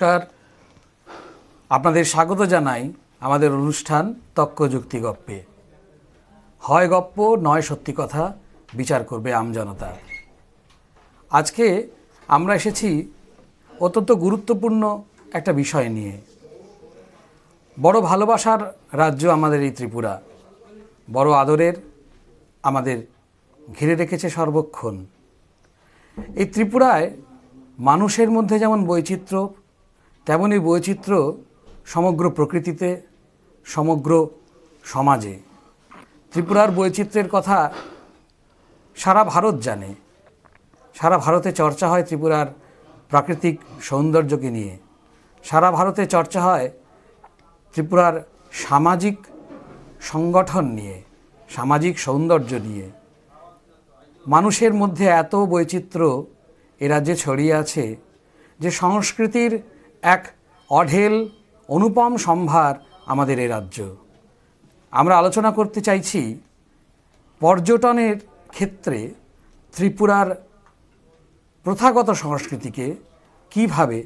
নমস্কার আপনাদের স্বাগত জানাই আমাদের অনুষ্ঠান তক্কযুক্তি গপ্পে হয় গপ্প নয় সত্যি কথা বিচার করবে আমজনতা আজকে আমরা এসেছি অত্যন্ত গুরুত্বপূর্ণ একটা বিষয় নিয়ে বড় ভালোবাসার রাজ্য আমাদের এই ত্রিপুরা বড় আদরের আমাদের ঘিরে রেখেছে সর্বক্ষণ এই ত্রিপুরায় মানুষের মধ্যে যেমন বৈচিত্র্য তেমনই বৈচিত্র্য সমগ্র প্রকৃতিতে সমগ্র সমাজে ত্রিপুরার বৈচিত্র্যের কথা সারা ভারত জানে সারা ভারতে চর্চা হয় ত্রিপুরার প্রাকৃতিক সৌন্দর্যকে নিয়ে সারা ভারতে চর্চা হয় ত্রিপুরার সামাজিক সংগঠন নিয়ে সামাজিক সৌন্দর্য নিয়ে মানুষের মধ্যে এত বৈচিত্র্য এ রাজ্যে ছড়িয়ে আছে যে সংস্কৃতির এক অঢেল অনুপম সম্ভার আমাদের এ রাজ্য আমরা আলোচনা করতে চাইছি পর্যটনের ক্ষেত্রে ত্রিপুরার প্রথাগত সংস্কৃতিকে কিভাবে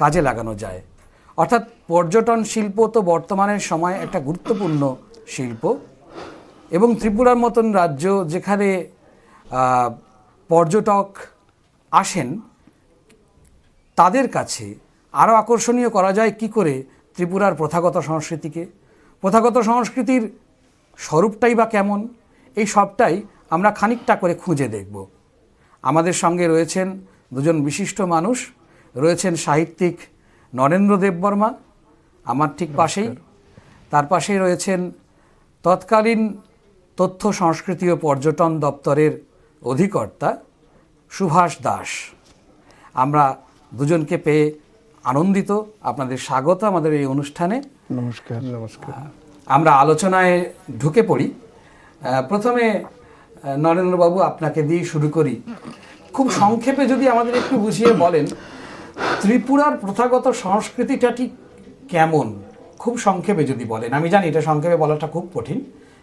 কাজে লাগানো যায় অর্থাৎ পর্যটন শিল্প তো বর্তমানের সময় একটা গুরুত্বপূর্ণ শিল্প এবং ত্রিপুরার মতন রাজ্য যেখানে পর্যটক আসেন তাদের কাছে আরও আকর্ষণীয় করা যায় কি করে ত্রিপুরার প্রথাগত সংস্কৃতিকে প্রথাগত সংস্কৃতির স্বরূপটাই বা কেমন এই সবটাই আমরা খানিকটা করে খুঁজে দেখব আমাদের সঙ্গে রয়েছেন দুজন বিশিষ্ট মানুষ রয়েছেন সাহিত্যিক নরেন্দ্র দেববর্মা আমার ঠিক পাশেই তার পাশেই রয়েছেন তৎকালীন তথ্য সংস্কৃতি ও পর্যটন দপ্তরের অধিকর্তা সুভাষ দাস আমরা দুজনকে পেয়ে আনন্দিত আপনাদের স্বাগত আমাদের এই অনুষ্ঠানে নমস্কার নমস্কার আমরা আলোচনায় ঢুকে পড়ি প্রথমে নরেন্দ্রবাবু আপনাকে দিয়ে শুরু করি খুব সংক্ষেপে যদি আমাদের একটু বুঝিয়ে বলেন ত্রিপুরার প্রথাগত সংস্কৃতিটা ঠিক কেমন খুব সংক্ষেপে যদি বলেন আমি জানি এটা সংক্ষেপে বলাটা খুব কঠিন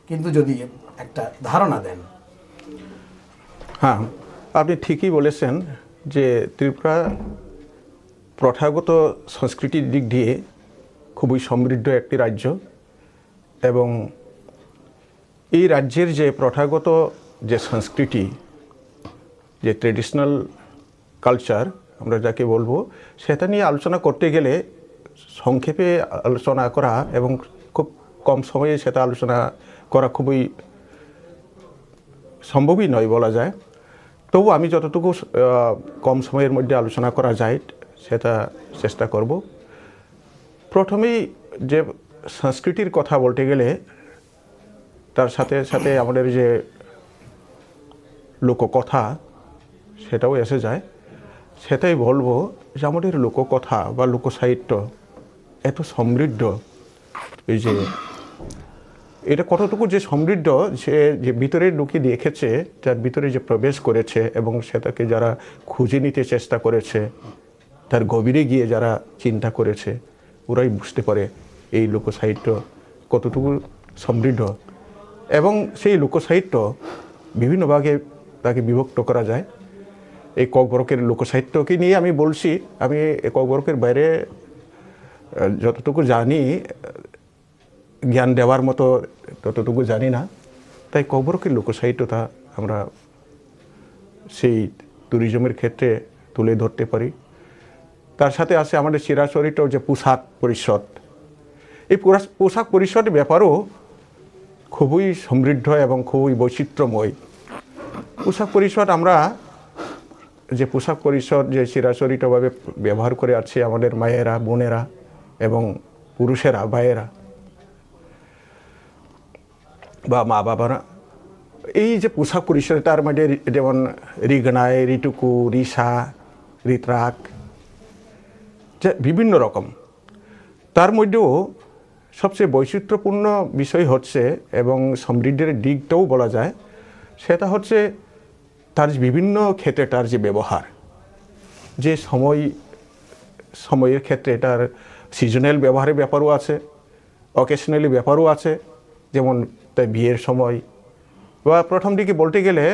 কিন্তু যদি একটা ধারণা দেন হ্যাঁ আপনি ঠিকই বলেছেন যে ত্রিপুরা প্রথাগত সংস্কৃতির দিক দিয়ে খুবই সমৃদ্ধ একটি রাজ্য এবং এই রাজ্যের যে প্রথাগত যে সংস্কৃতি যে ট্রেডিশনাল কালচার আমরা যাকে বলবো সেটা নিয়ে আলোচনা করতে গেলে সংক্ষেপে আলোচনা করা এবং খুব কম সময়ে সেটা আলোচনা করা খুবই সম্ভবই নয় বলা যায় তবু আমি যতটুকু কম সময়ের মধ্যে আলোচনা করা যায় সেটা চেষ্টা করব প্রথমেই যে সংস্কৃতির কথা বলতে গেলে তার সাথে সাথে আমাদের যে লোককথা সেটাও এসে যায় সেটাই বলবো যে আমাদের লোককথা বা লোকসাহিত্য এত সমৃদ্ধ এই যে এটা কতটুকু যে সমৃদ্ধ সে যে ভিতরে লুকি দেখেছে তার ভিতরে যে প্রবেশ করেছে এবং সেটাকে যারা খুঁজে নিতে চেষ্টা করেছে তার গভীরে গিয়ে যারা চিন্তা করেছে ওরাই বুঝতে পারে এই লোকসাহিত্য কতটুকু সমৃদ্ধ এবং সেই লোকসাহিত্য বিভিন্ন ভাগে তাকে বিভক্ত করা যায় এই ককবরকের লোকসাহিত্যকে নিয়ে আমি বলছি আমি ককবরকের বাইরে যতটুকু জানি জ্ঞান দেওয়ার মতো ততটুকু জানি না তাই ককবরকের লোকসাহিত্যটা আমরা সেই ট্যুরিজমের ক্ষেত্রে তুলে ধরতে পারি তার সাথে আছে আমাদের চিরাচরিত যে পোশাক পরিষদ এই পোশাক পরিষদের ব্যাপারও খুবই সমৃদ্ধ এবং খুবই বৈচিত্র্যময় পোশাক পরিষদ আমরা যে পোশাক পরিষদ যে চিরাচরিতভাবে ব্যবহার করে আছে আমাদের মায়েরা বোনেরা এবং পুরুষেরা ভাইয়েরা বা মা বাবারা এই যে পোশাক পরিষদ তার মধ্যে যেমন রিগনায় রিটুকু রিসা রিতরাক বিভিন্ন রকম তার মধ্যেও সবচেয়ে বৈচিত্র্যপূর্ণ বিষয় হচ্ছে এবং সমৃদ্ধির দিকটাও বলা যায় সেটা হচ্ছে তার বিভিন্ন ক্ষেত্রে তার যে ব্যবহার যে সময় সময়ের ক্ষেত্রে তার সিজনাল ব্যবহারের ব্যাপারও আছে অকেশনালি ব্যাপারও আছে যেমন তার বিয়ের সময় বা প্রথম দিকে বলতে গেলে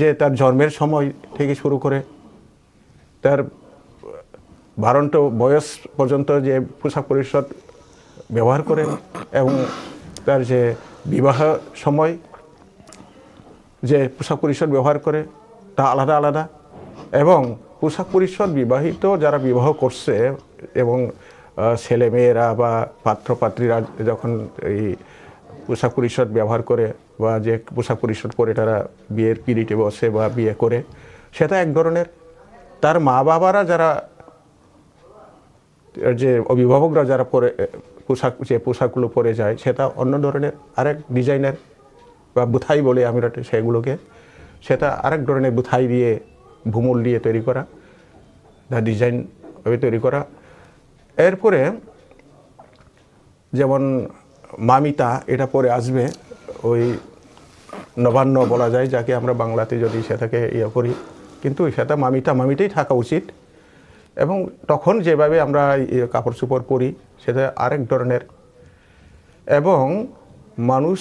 যে তার জন্মের সময় থেকে শুরু করে তার বারন্ত বয়স পর্যন্ত যে পোশাক পরিচ্ছদ ব্যবহার করে এবং তার যে বিবাহ সময় যে পোশাক পরিচ্ছদ ব্যবহার করে তা আলাদা আলাদা এবং পোশাক পরিচ্ছদ বিবাহিত যারা বিবাহ করছে এবং ছেলেমেয়েরা বা পাত্রপাত্রীরা যখন এই পোশাক পরিচ্ছদ ব্যবহার করে বা যে পোশাক পরিচ্ছদ পরে তারা বিয়ের পিরিটে বসে বা বিয়ে করে সেটা এক ধরনের তার মা বাবারা যারা যে অভিভাবকরা যারা পরে পোশাক যে পোশাকগুলো পরে যায় সেটা অন্য ধরনের আরেক ডিজাইনের বা বুথাই বলে আমরা সেগুলোকে সেটা আরেক ধরনের বুথাই দিয়ে ভুমুল দিয়ে তৈরি করা বা ডিজাইন তৈরি করা এরপরে যেমন মামিতা এটা পরে আসবে ওই নবান্ন বলা যায় যাকে আমরা বাংলাতে যদি সেটাকে ইয়ে করি কিন্তু সেটা মামিতা মামিতেই থাকা উচিত এবং তখন যেভাবে আমরা কাপড় চোপড় পরি সেটা আরেক ধরনের এবং মানুষ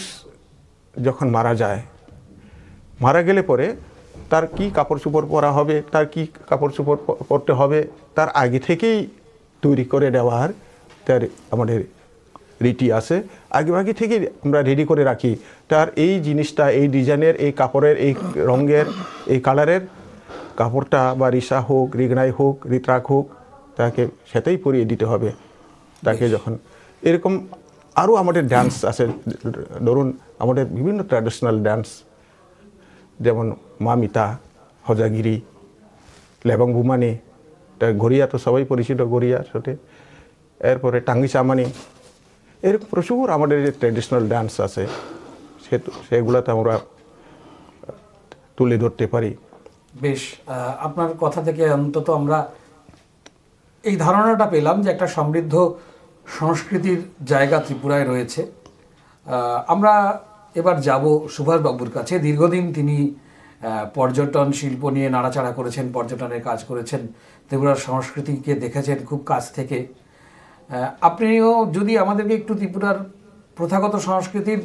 যখন মারা যায় মারা গেলে পরে তার কি কাপড় চোপড় পরা হবে তার কি কাপড় চোপড় পরতে হবে তার আগে থেকেই তৈরি করে দেওয়ার তার আমাদের রীতি আছে আগে আগে আমরা রেডি করে রাখি তার এই জিনিসটা এই ডিজাইনের এই কাপড়ের এই রঙের এই কালারের কাপড়টা বা রিসা হোক রিগনাই হোক রিত্রাক হোক তাকে সেটাই পরিয়ে দিতে হবে তাকে যখন এরকম আরও আমাদের ড্যান্স আছে ধরুন আমাদের বিভিন্ন ট্র্যাডিশনাল ড্যান্স যেমন মামিতা হজাগিরি লেবং বুমানি গড়িয়া তো সবাই পরিচিত গড়িয়ার সাথে এরপরে টাঙ্গি চামানি এরকম প্রচুর আমাদের যে ট্র্যাডিশনাল ডান্স আছে সে সেগুলোতে আমরা তুলে ধরতে পারি বেশ আপনার কথা থেকে অন্তত আমরা এই ধারণাটা পেলাম যে একটা সমৃদ্ধ সংস্কৃতির জায়গা ত্রিপুরায় রয়েছে আমরা এবার যাব সুভাষবাবুর কাছে দীর্ঘদিন তিনি পর্যটন শিল্প নিয়ে নাড়াচাড়া করেছেন পর্যটনের কাজ করেছেন ত্রিপুরার সংস্কৃতিকে দেখেছেন খুব কাছ থেকে আপনিও যদি আমাদেরকে একটু ত্রিপুরার প্রথাগত সংস্কৃতির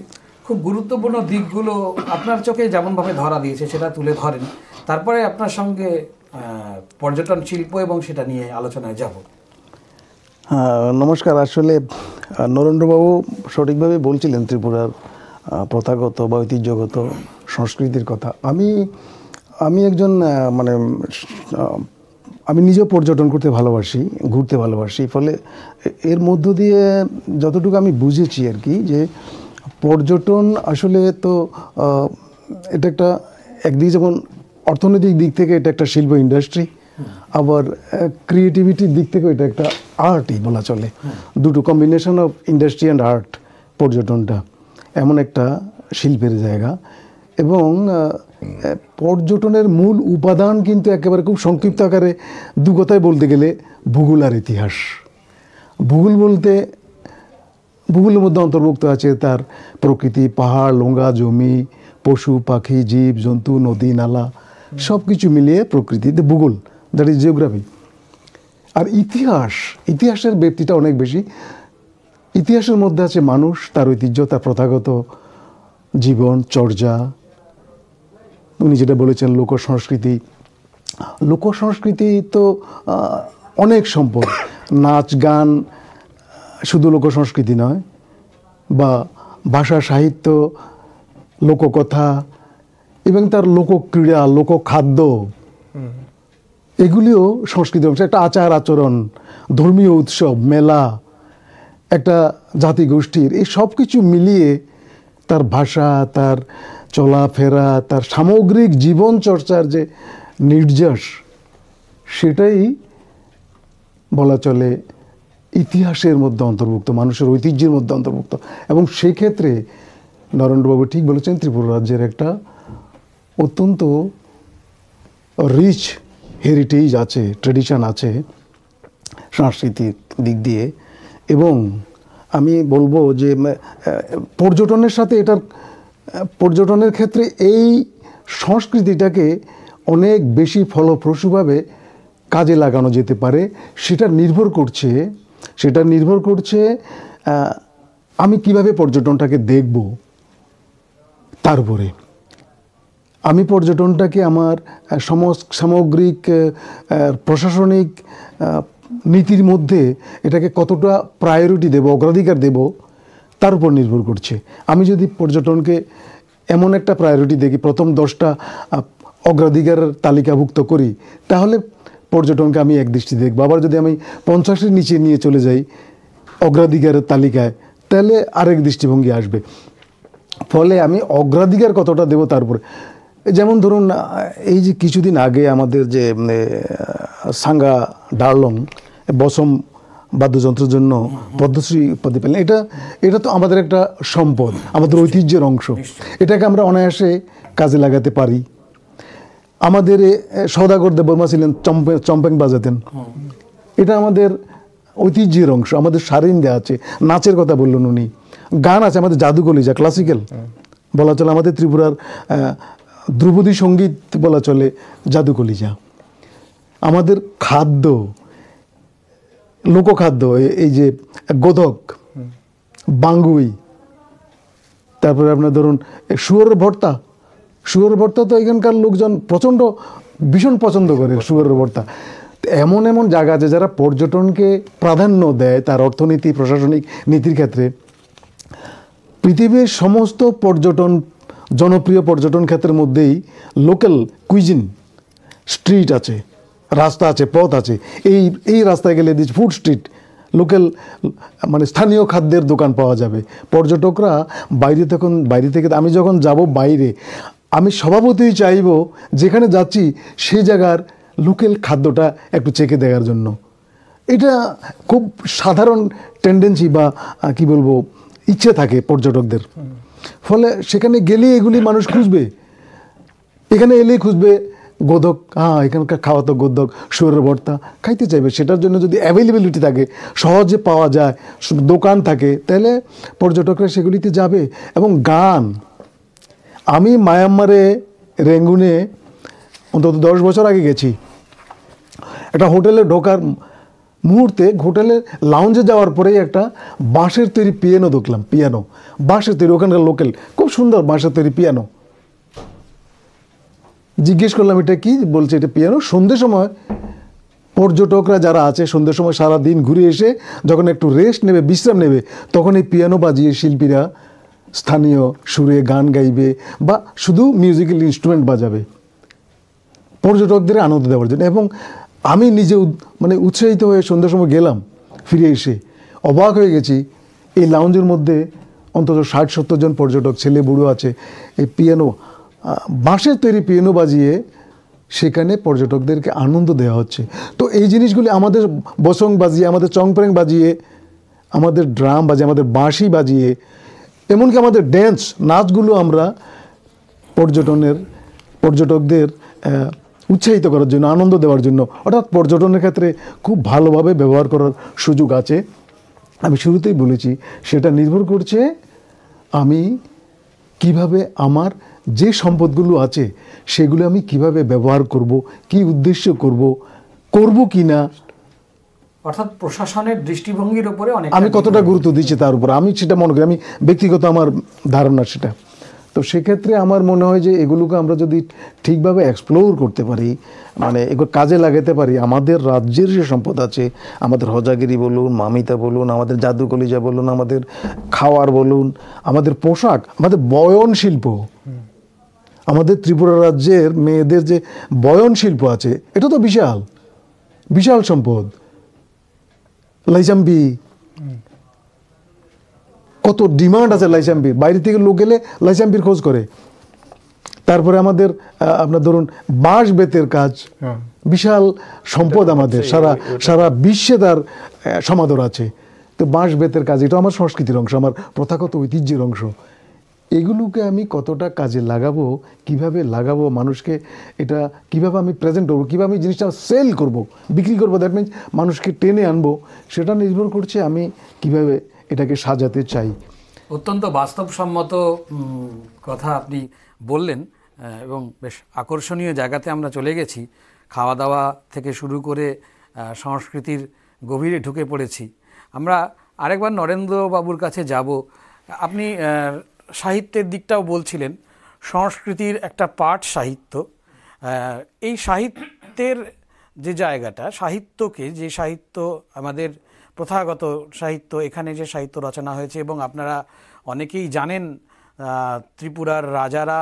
খুব গুরুত্বপূর্ণ দিকগুলো আপনার চোখে যেমনভাবে ধরা দিয়েছে সেটা তুলে ধরেন তারপরে আপনার সঙ্গে পর্যটন শিল্প এবং সেটা নিয়ে আলোচনায় যাব নমস্কার আসলে নরেন্দ্রবাবু সঠিকভাবে বলছিলেন ত্রিপুরার প্রথাগত বা ঐতিহ্যগত সংস্কৃতির কথা আমি আমি একজন মানে আমি নিজেও পর্যটন করতে ভালোবাসি ঘুরতে ভালোবাসি ফলে এর মধ্য দিয়ে যতটুকু আমি বুঝেছি আর কি যে পর্যটন আসলে তো এটা একটা একদিকে যেমন অর্থনৈতিক দিক থেকে এটা একটা শিল্প ইন্ডাস্ট্রি আবার ক্রিয়েটিভিটির দিক থেকে এটা একটা আর্টই বলা চলে দুটো combination of industry and art পর্যটনটা এমন একটা শিল্পের জায়গা এবং পর্যটনের মূল উপাদান কিন্তু একেবারে খুব সংক্ষিপ্ত আকারে দু কথায় বলতে গেলে ভূগোল আর ইতিহাস ভূগোল বলতে ভূগোলের মধ্যে অন্তর্ভুক্ত আছে তার প্রকৃতি পাহাড় লোঙ্গা জমি পশু পাখি জীব জন্তু নদী নালা সব কিছু মিলিয়ে প্রকৃতি দ্য ভূগোল দ্যাট ইজ জিওগ্রাফি আর ইতিহাস ইতিহাসের ব্যক্তিটা অনেক বেশি ইতিহাসের মধ্যে আছে মানুষ তার ঐতিহ্য তার প্রথাগত জীবন চর্যা উনি যেটা বলেছেন লোক সংস্কৃতি লোক সংস্কৃতি তো অনেক সম্পদ নাচ গান শুধু লোক সংস্কৃতি নয় বা ভাষা সাহিত্য লোককথা এবং তার লোকক্রীড়া খাদ্য এগুলিও সংস্কৃতির অংশ একটা আচার আচরণ ধর্মীয় উৎসব মেলা একটা জাতিগোষ্ঠীর এই সব কিছু মিলিয়ে তার ভাষা তার চলাফেরা তার সামগ্রিক জীবন চর্চার যে নির্যাস সেটাই বলা চলে ইতিহাসের মধ্যে অন্তর্ভুক্ত মানুষের ঐতিহ্যের মধ্যে অন্তর্ভুক্ত এবং সেক্ষেত্রে নরেন্দ্রবাবু ঠিক বলেছেন ত্রিপুরা রাজ্যের একটা অত্যন্ত রিচ হেরিটেজ আছে ট্রেডিশন আছে সাংস্কৃতিক দিক দিয়ে এবং আমি বলবো যে পর্যটনের সাথে এটার পর্যটনের ক্ষেত্রে এই সংস্কৃতিটাকে অনেক বেশি ফলপ্রসূভাবে কাজে লাগানো যেতে পারে সেটা নির্ভর করছে সেটা নির্ভর করছে আমি কিভাবে পর্যটনটাকে দেখব তার উপরে আমি পর্যটনটাকে আমার সামগ্রিক প্রশাসনিক নীতির মধ্যে এটাকে কতটা প্রায়োরিটি দেব অগ্রাধিকার দেব তার উপর নির্ভর করছে আমি যদি পর্যটনকে এমন একটা প্রায়োরিটি দেখি প্রথম দশটা অগ্রাধিকার তালিকাভুক্ত করি তাহলে পর্যটনকে আমি এক দৃষ্টি দেখব আবার যদি আমি পঞ্চাশের নিচে নিয়ে চলে যাই অগ্রাধিকারের তালিকায় তাহলে আরেক দৃষ্টিভঙ্গি আসবে ফলে আমি অগ্রাধিকার কতটা দেব তারপরে যেমন ধরুন এই যে কিছুদিন আগে আমাদের যে সাঙ্গা ডার্লং বসম বাদ্যযন্ত্রের জন্য পদ্মশ্রী উপাধি পেলেন এটা এটা তো আমাদের একটা সম্পদ আমাদের ঐতিহ্যের অংশ এটাকে আমরা অনায়াসে কাজে লাগাতে পারি আমাদের সৌদাগর বর্মা ছিলেন চম্পেং বাজাতেন এটা আমাদের ঐতিহ্যের অংশ আমাদের সারিন্দা আছে নাচের কথা বললেন উনি গান আছে আমাদের যা ক্লাসিক্যাল বলা চলে আমাদের ত্রিপুরার ধ্রুপদী সঙ্গীত বলা চলে জাদুকলিজা আমাদের খাদ্য লোকখাদ্য এই যে গোদক বাঙ্গুই তারপরে আপনার ধরুন শুয়োরের ভর্তা শুয়োরের ভর্তা তো এখানকার লোকজন প্রচণ্ড ভীষণ পছন্দ করে শুয়োরের ভর্তা এমন এমন জায়গা আছে যারা পর্যটনকে প্রাধান্য দেয় তার অর্থনীতি প্রশাসনিক নীতির ক্ষেত্রে পৃথিবীর সমস্ত পর্যটন জনপ্রিয় পর্যটন ক্ষেত্রের মধ্যেই লোকাল কুইজিন স্ট্রিট আছে রাস্তা আছে পথ আছে এই এই রাস্তায় গেলে দিস ফুড স্ট্রিট লোকাল মানে স্থানীয় খাদ্যের দোকান পাওয়া যাবে পর্যটকরা বাইরে তখন বাইরে থেকে আমি যখন যাব বাইরে আমি স্বভাবতই চাইব যেখানে যাচ্ছি সেই জায়গার লোকাল খাদ্যটা একটু চেকে দেখার জন্য এটা খুব সাধারণ টেন্ডেন্সি বা কি বলবো ইচ্ছে থাকে পর্যটকদের ফলে সেখানে গেলেই এগুলি মানুষ খুঁজবে এখানে এলেই খুঁজবে গোধক হ্যাঁ এখানকার খাওয়াতো গোধক সুরের ভর্তা খাইতে চাইবে সেটার জন্য যদি অ্যাভেলেবিলিটি থাকে সহজে পাওয়া যায় দোকান থাকে তাহলে পর্যটকরা সেগুলিতে যাবে এবং গান আমি মায়ানমারে রেঙ্গুনে অন্তত দশ বছর আগে গেছি একটা হোটেলে ঢোকার মুহূর্তে হোটেলের লাউঞ্জে যাওয়ার পরেই একটা বাঁশের তৈরি পিয়ানো দেখলাম পিয়ানো বাঁশের তৈরি ওখানকার লোকেল খুব সুন্দর বাঁশের তৈরি পিয়ানো জিজ্ঞেস করলাম এটা কি বলছে এটা পিয়ানো সন্ধ্যে সময় পর্যটকরা যারা আছে সন্ধ্যের সময় সারা দিন ঘুরে এসে যখন একটু রেস্ট নেবে বিশ্রাম নেবে তখন এই পিয়ানো বাজিয়ে শিল্পীরা স্থানীয় সুরে গান গাইবে বা শুধু মিউজিক্যাল ইনস্ট্রুমেন্ট বাজাবে পর্যটকদের আনন্দ দেওয়ার জন্য এবং আমি নিজে মানে উৎসাহিত হয়ে সন্ধ্যার সময় গেলাম ফিরে এসে অবাক হয়ে গেছি এই লাউঞ্জের মধ্যে অন্তত ষাট সত্তর জন পর্যটক ছেলে বুড়ো আছে এই পিয়ানো বাঁশের তৈরি পিয়ানো বাজিয়ে সেখানে পর্যটকদেরকে আনন্দ দেওয়া হচ্ছে তো এই জিনিসগুলি আমাদের বসং বাজিয়ে আমাদের চংপ্রেং বাজিয়ে আমাদের ড্রাম বাজিয়ে আমাদের বাঁশি বাজিয়ে এমনকি আমাদের ড্যান্স নাচগুলো আমরা পর্যটনের পর্যটকদের উৎসাহিত করার জন্য আনন্দ দেওয়ার জন্য অর্থাৎ পর্যটনের ক্ষেত্রে খুব ভালোভাবে ব্যবহার করার সুযোগ আছে আমি শুরুতেই বলেছি সেটা নির্ভর করছে আমি কিভাবে আমার যে সম্পদগুলো আছে সেগুলো আমি কিভাবে ব্যবহার করব কি উদ্দেশ্য করব করব কি না অর্থাৎ প্রশাসনের দৃষ্টিভঙ্গির উপরে অনেক আমি কতটা গুরুত্ব দিচ্ছি তার উপর আমি সেটা মনে করি আমি ব্যক্তিগত আমার ধারণা সেটা তো সেক্ষেত্রে আমার মনে হয় যে এগুলোকে আমরা যদি ঠিকভাবে এক্সপ্লোর করতে পারি মানে এগুলো কাজে লাগাতে পারি আমাদের রাজ্যের যে সম্পদ আছে আমাদের হজাগিরি বলুন মামিতা বলুন আমাদের জাদুকলিজা বলুন আমাদের খাওয়ার বলুন আমাদের পোশাক আমাদের বয়ন শিল্প আমাদের ত্রিপুরা রাজ্যের মেয়েদের যে বয়ন শিল্প আছে এটা তো বিশাল বিশাল সম্পদ লাইজাম্বি কত ডিমান্ড আছে লাইচাম্পির বাইরে থেকে লোক এলে লাইচাম্পির খোঁজ করে তারপরে আমাদের আপনার ধরুন বাঁশ বেতের কাজ হ্যাঁ। বিশাল সম্পদ আমাদের সারা সারা বিশ্বে তার সমাদর আছে তো বাঁশ বেতের কাজ এটা আমার সংস্কৃতির অংশ আমার প্রথাগত ঐতিহ্যের অংশ এগুলোকে আমি কতটা কাজে লাগাবো কিভাবে লাগাবো মানুষকে এটা কিভাবে আমি প্রেজেন্ট করবো কীভাবে আমি জিনিসটা সেল করব বিক্রি করবো দ্যাট মিনস মানুষকে টেনে আনবো সেটা নির্ভর করছে আমি কিভাবে এটাকে সাজাতে চাই অত্যন্ত বাস্তবসম্মত কথা আপনি বললেন এবং বেশ আকর্ষণীয় জায়গাতে আমরা চলে গেছি খাওয়া দাওয়া থেকে শুরু করে সংস্কৃতির গভীরে ঢুকে পড়েছি আমরা আরেকবার নরেন্দ্রবাবুর কাছে যাব আপনি সাহিত্যের দিকটাও বলছিলেন সংস্কৃতির একটা পাঠ সাহিত্য এই সাহিত্যের যে জায়গাটা সাহিত্যকে যে সাহিত্য আমাদের প্রথাগত সাহিত্য এখানে যে সাহিত্য রচনা হয়েছে এবং আপনারা অনেকেই জানেন ত্রিপুরার রাজারা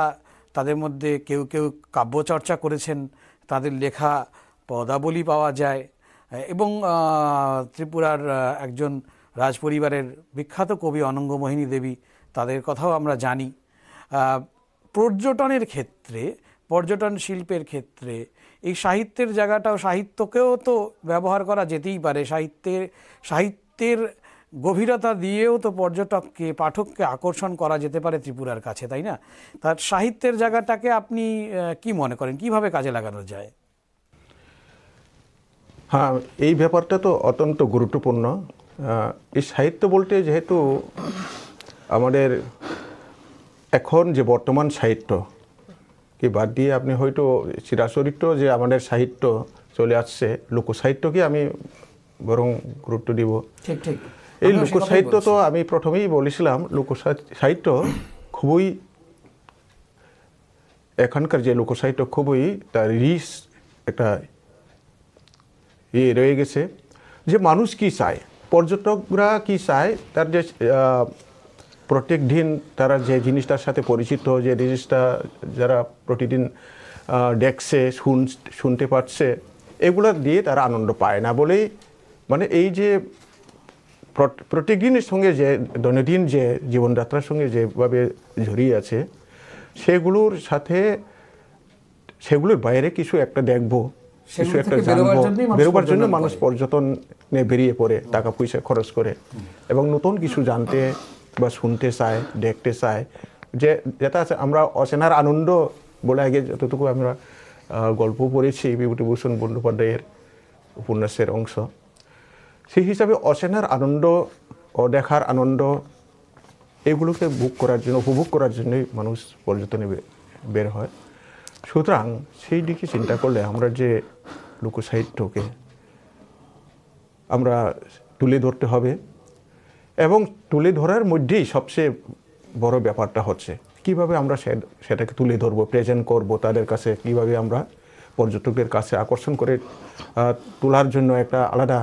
তাদের মধ্যে কেউ কেউ কাব্যচর্চা করেছেন তাদের লেখা পদাবলী পাওয়া যায় এবং ত্রিপুরার একজন রাজপরিবারের বিখ্যাত কবি অনঙ্গমোহিনী দেবী তাদের কথাও আমরা জানি পর্যটনের ক্ষেত্রে পর্যটন শিল্পের ক্ষেত্রে এই সাহিত্যের জায়গাটাও সাহিত্যকেও তো ব্যবহার করা যেতেই পারে সাহিত্যের সাহিত্যের গভীরতা দিয়েও তো পর্যটককে পাঠককে আকর্ষণ করা যেতে পারে ত্রিপুরার কাছে তাই না তার সাহিত্যের জায়গাটাকে আপনি কি মনে করেন কিভাবে কাজে লাগানো যায় হ্যাঁ এই ব্যাপারটা তো অত্যন্ত গুরুত্বপূর্ণ এই সাহিত্য বলতে যেহেতু আমাদের এখন যে বর্তমান সাহিত্য কি বাদ দিয়ে আপনি হয়তো চিরাচরিত যে আমাদের সাহিত্য চলে আসছে লোকসাহিত্যকে আমি বরং গুরুত্ব দিব ঠিক ঠিক এই লোকসাহিত্য তো আমি প্রথমেই বলেছিলাম লোকসাহিত্য খুবই এখানকার যে লোকসাহিত্য খুবই তার রিস একটা ইয়ে রয়ে গেছে যে মানুষ কি চায় পর্যটকরা কি চায় তার যে প্রত্যেকদিন তারা যে জিনিসটার সাথে পরিচিত যে জিনিসটা যারা প্রতিদিন দেখছে শুন শুনতে পাচ্ছে এগুলো দিয়ে তারা আনন্দ পায় না বলেই মানে এই যে প্রত্যেকদিনের সঙ্গে যে দৈনন্দিন যে জীবনযাত্রার সঙ্গে যেভাবে জড়িয়ে আছে সেগুলোর সাথে সেগুলোর বাইরে কিছু একটা দেখবো কিছু একটা জানবো বেরোবার জন্য মানুষ পর্যটন নিয়ে বেরিয়ে পড়ে টাকা পয়সা খরচ করে এবং নতুন কিছু জানতে বা শুনতে চায় দেখতে চায় যে যেটা আছে আমরা অচেনার আনন্দ বলে আগে যতটুকু আমরা গল্প পড়েছি বিভূতিভূষণ বন্দ্যোপাধ্যায়ের উপন্যাসের অংশ সেই হিসাবে অচেনার আনন্দ অদেখার আনন্দ এগুলোকে বুক করার জন্য উপভোগ করার জন্যই মানুষ পর্যটনে বের হয় সুতরাং সেই দিকে চিন্তা করলে আমরা যে লোকসাহিত্যকে আমরা তুলে ধরতে হবে এবং তুলে ধরার মধ্যেই সবচেয়ে বড় ব্যাপারটা হচ্ছে কিভাবে আমরা সেটাকে তুলে ধরব প্রেজেন্ট করব তাদের কাছে কিভাবে আমরা পর্যটকদের কাছে আকর্ষণ করে তোলার জন্য একটা আলাদা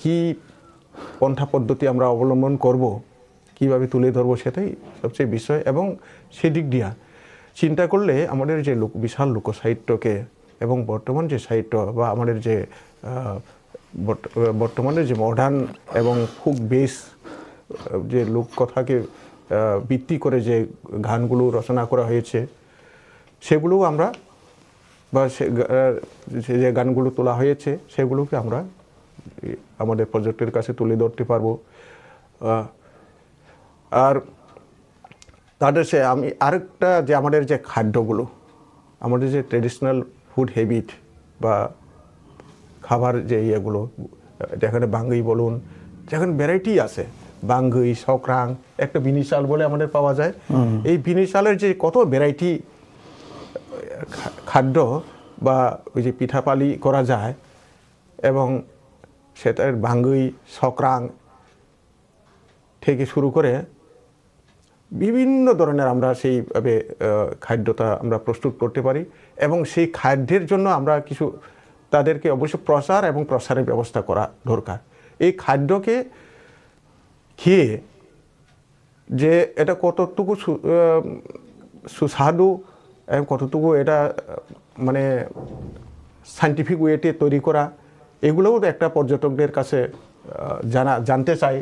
কি পন্থা পদ্ধতি আমরা অবলম্বন করব কিভাবে তুলে ধরবো সেটাই সবচেয়ে বিষয় এবং সেদিক দিয়া চিন্তা করলে আমাদের যে লোক বিশাল লোকসাহিত্যকে এবং বর্তমান যে সাহিত্য বা আমাদের যে বর্তমানে যে মডার্ন এবং ফুক বেস যে লোককথাকে ভিত্তি করে যে গানগুলো রচনা করা হয়েছে সেগুলো আমরা বা সে যে গানগুলো তোলা হয়েছে সেগুলোকে আমরা আমাদের প্রজেক্টের কাছে তুলে ধরতে পারবো আর তাদের সে আমি আরেকটা যে আমাদের যে খাদ্যগুলো আমাদের যে ট্রেডিশনাল ফুড হ্যাবিট বা খাবার যে ইয়েগুলো যেখানে বাঙ্গি বলুন যেখানে ভ্যারাইটি আছে বাঙ্গি সকরাং একটা বিনিশাল বলে আমাদের পাওয়া যায় এই বিনিশালের যে কত ভ্যারাইটি খাদ্য বা ওই যে পিঠাপালি করা যায় এবং সেটার বাঙ্গুই সকরাং থেকে শুরু করে বিভিন্ন ধরনের আমরা সেইভাবে খাদ্যটা আমরা প্রস্তুত করতে পারি এবং সেই খাদ্যের জন্য আমরা কিছু তাদেরকে অবশ্য প্রসার এবং প্রসারের ব্যবস্থা করা দরকার এই খাদ্যকে খেয়ে যে এটা কতটুকু সুস্বাদু এবং কতটুকু এটা মানে সাইন্টিফিক ওয়েতে তৈরি করা এগুলোও একটা পর্যটকদের কাছে জানা জানতে চাই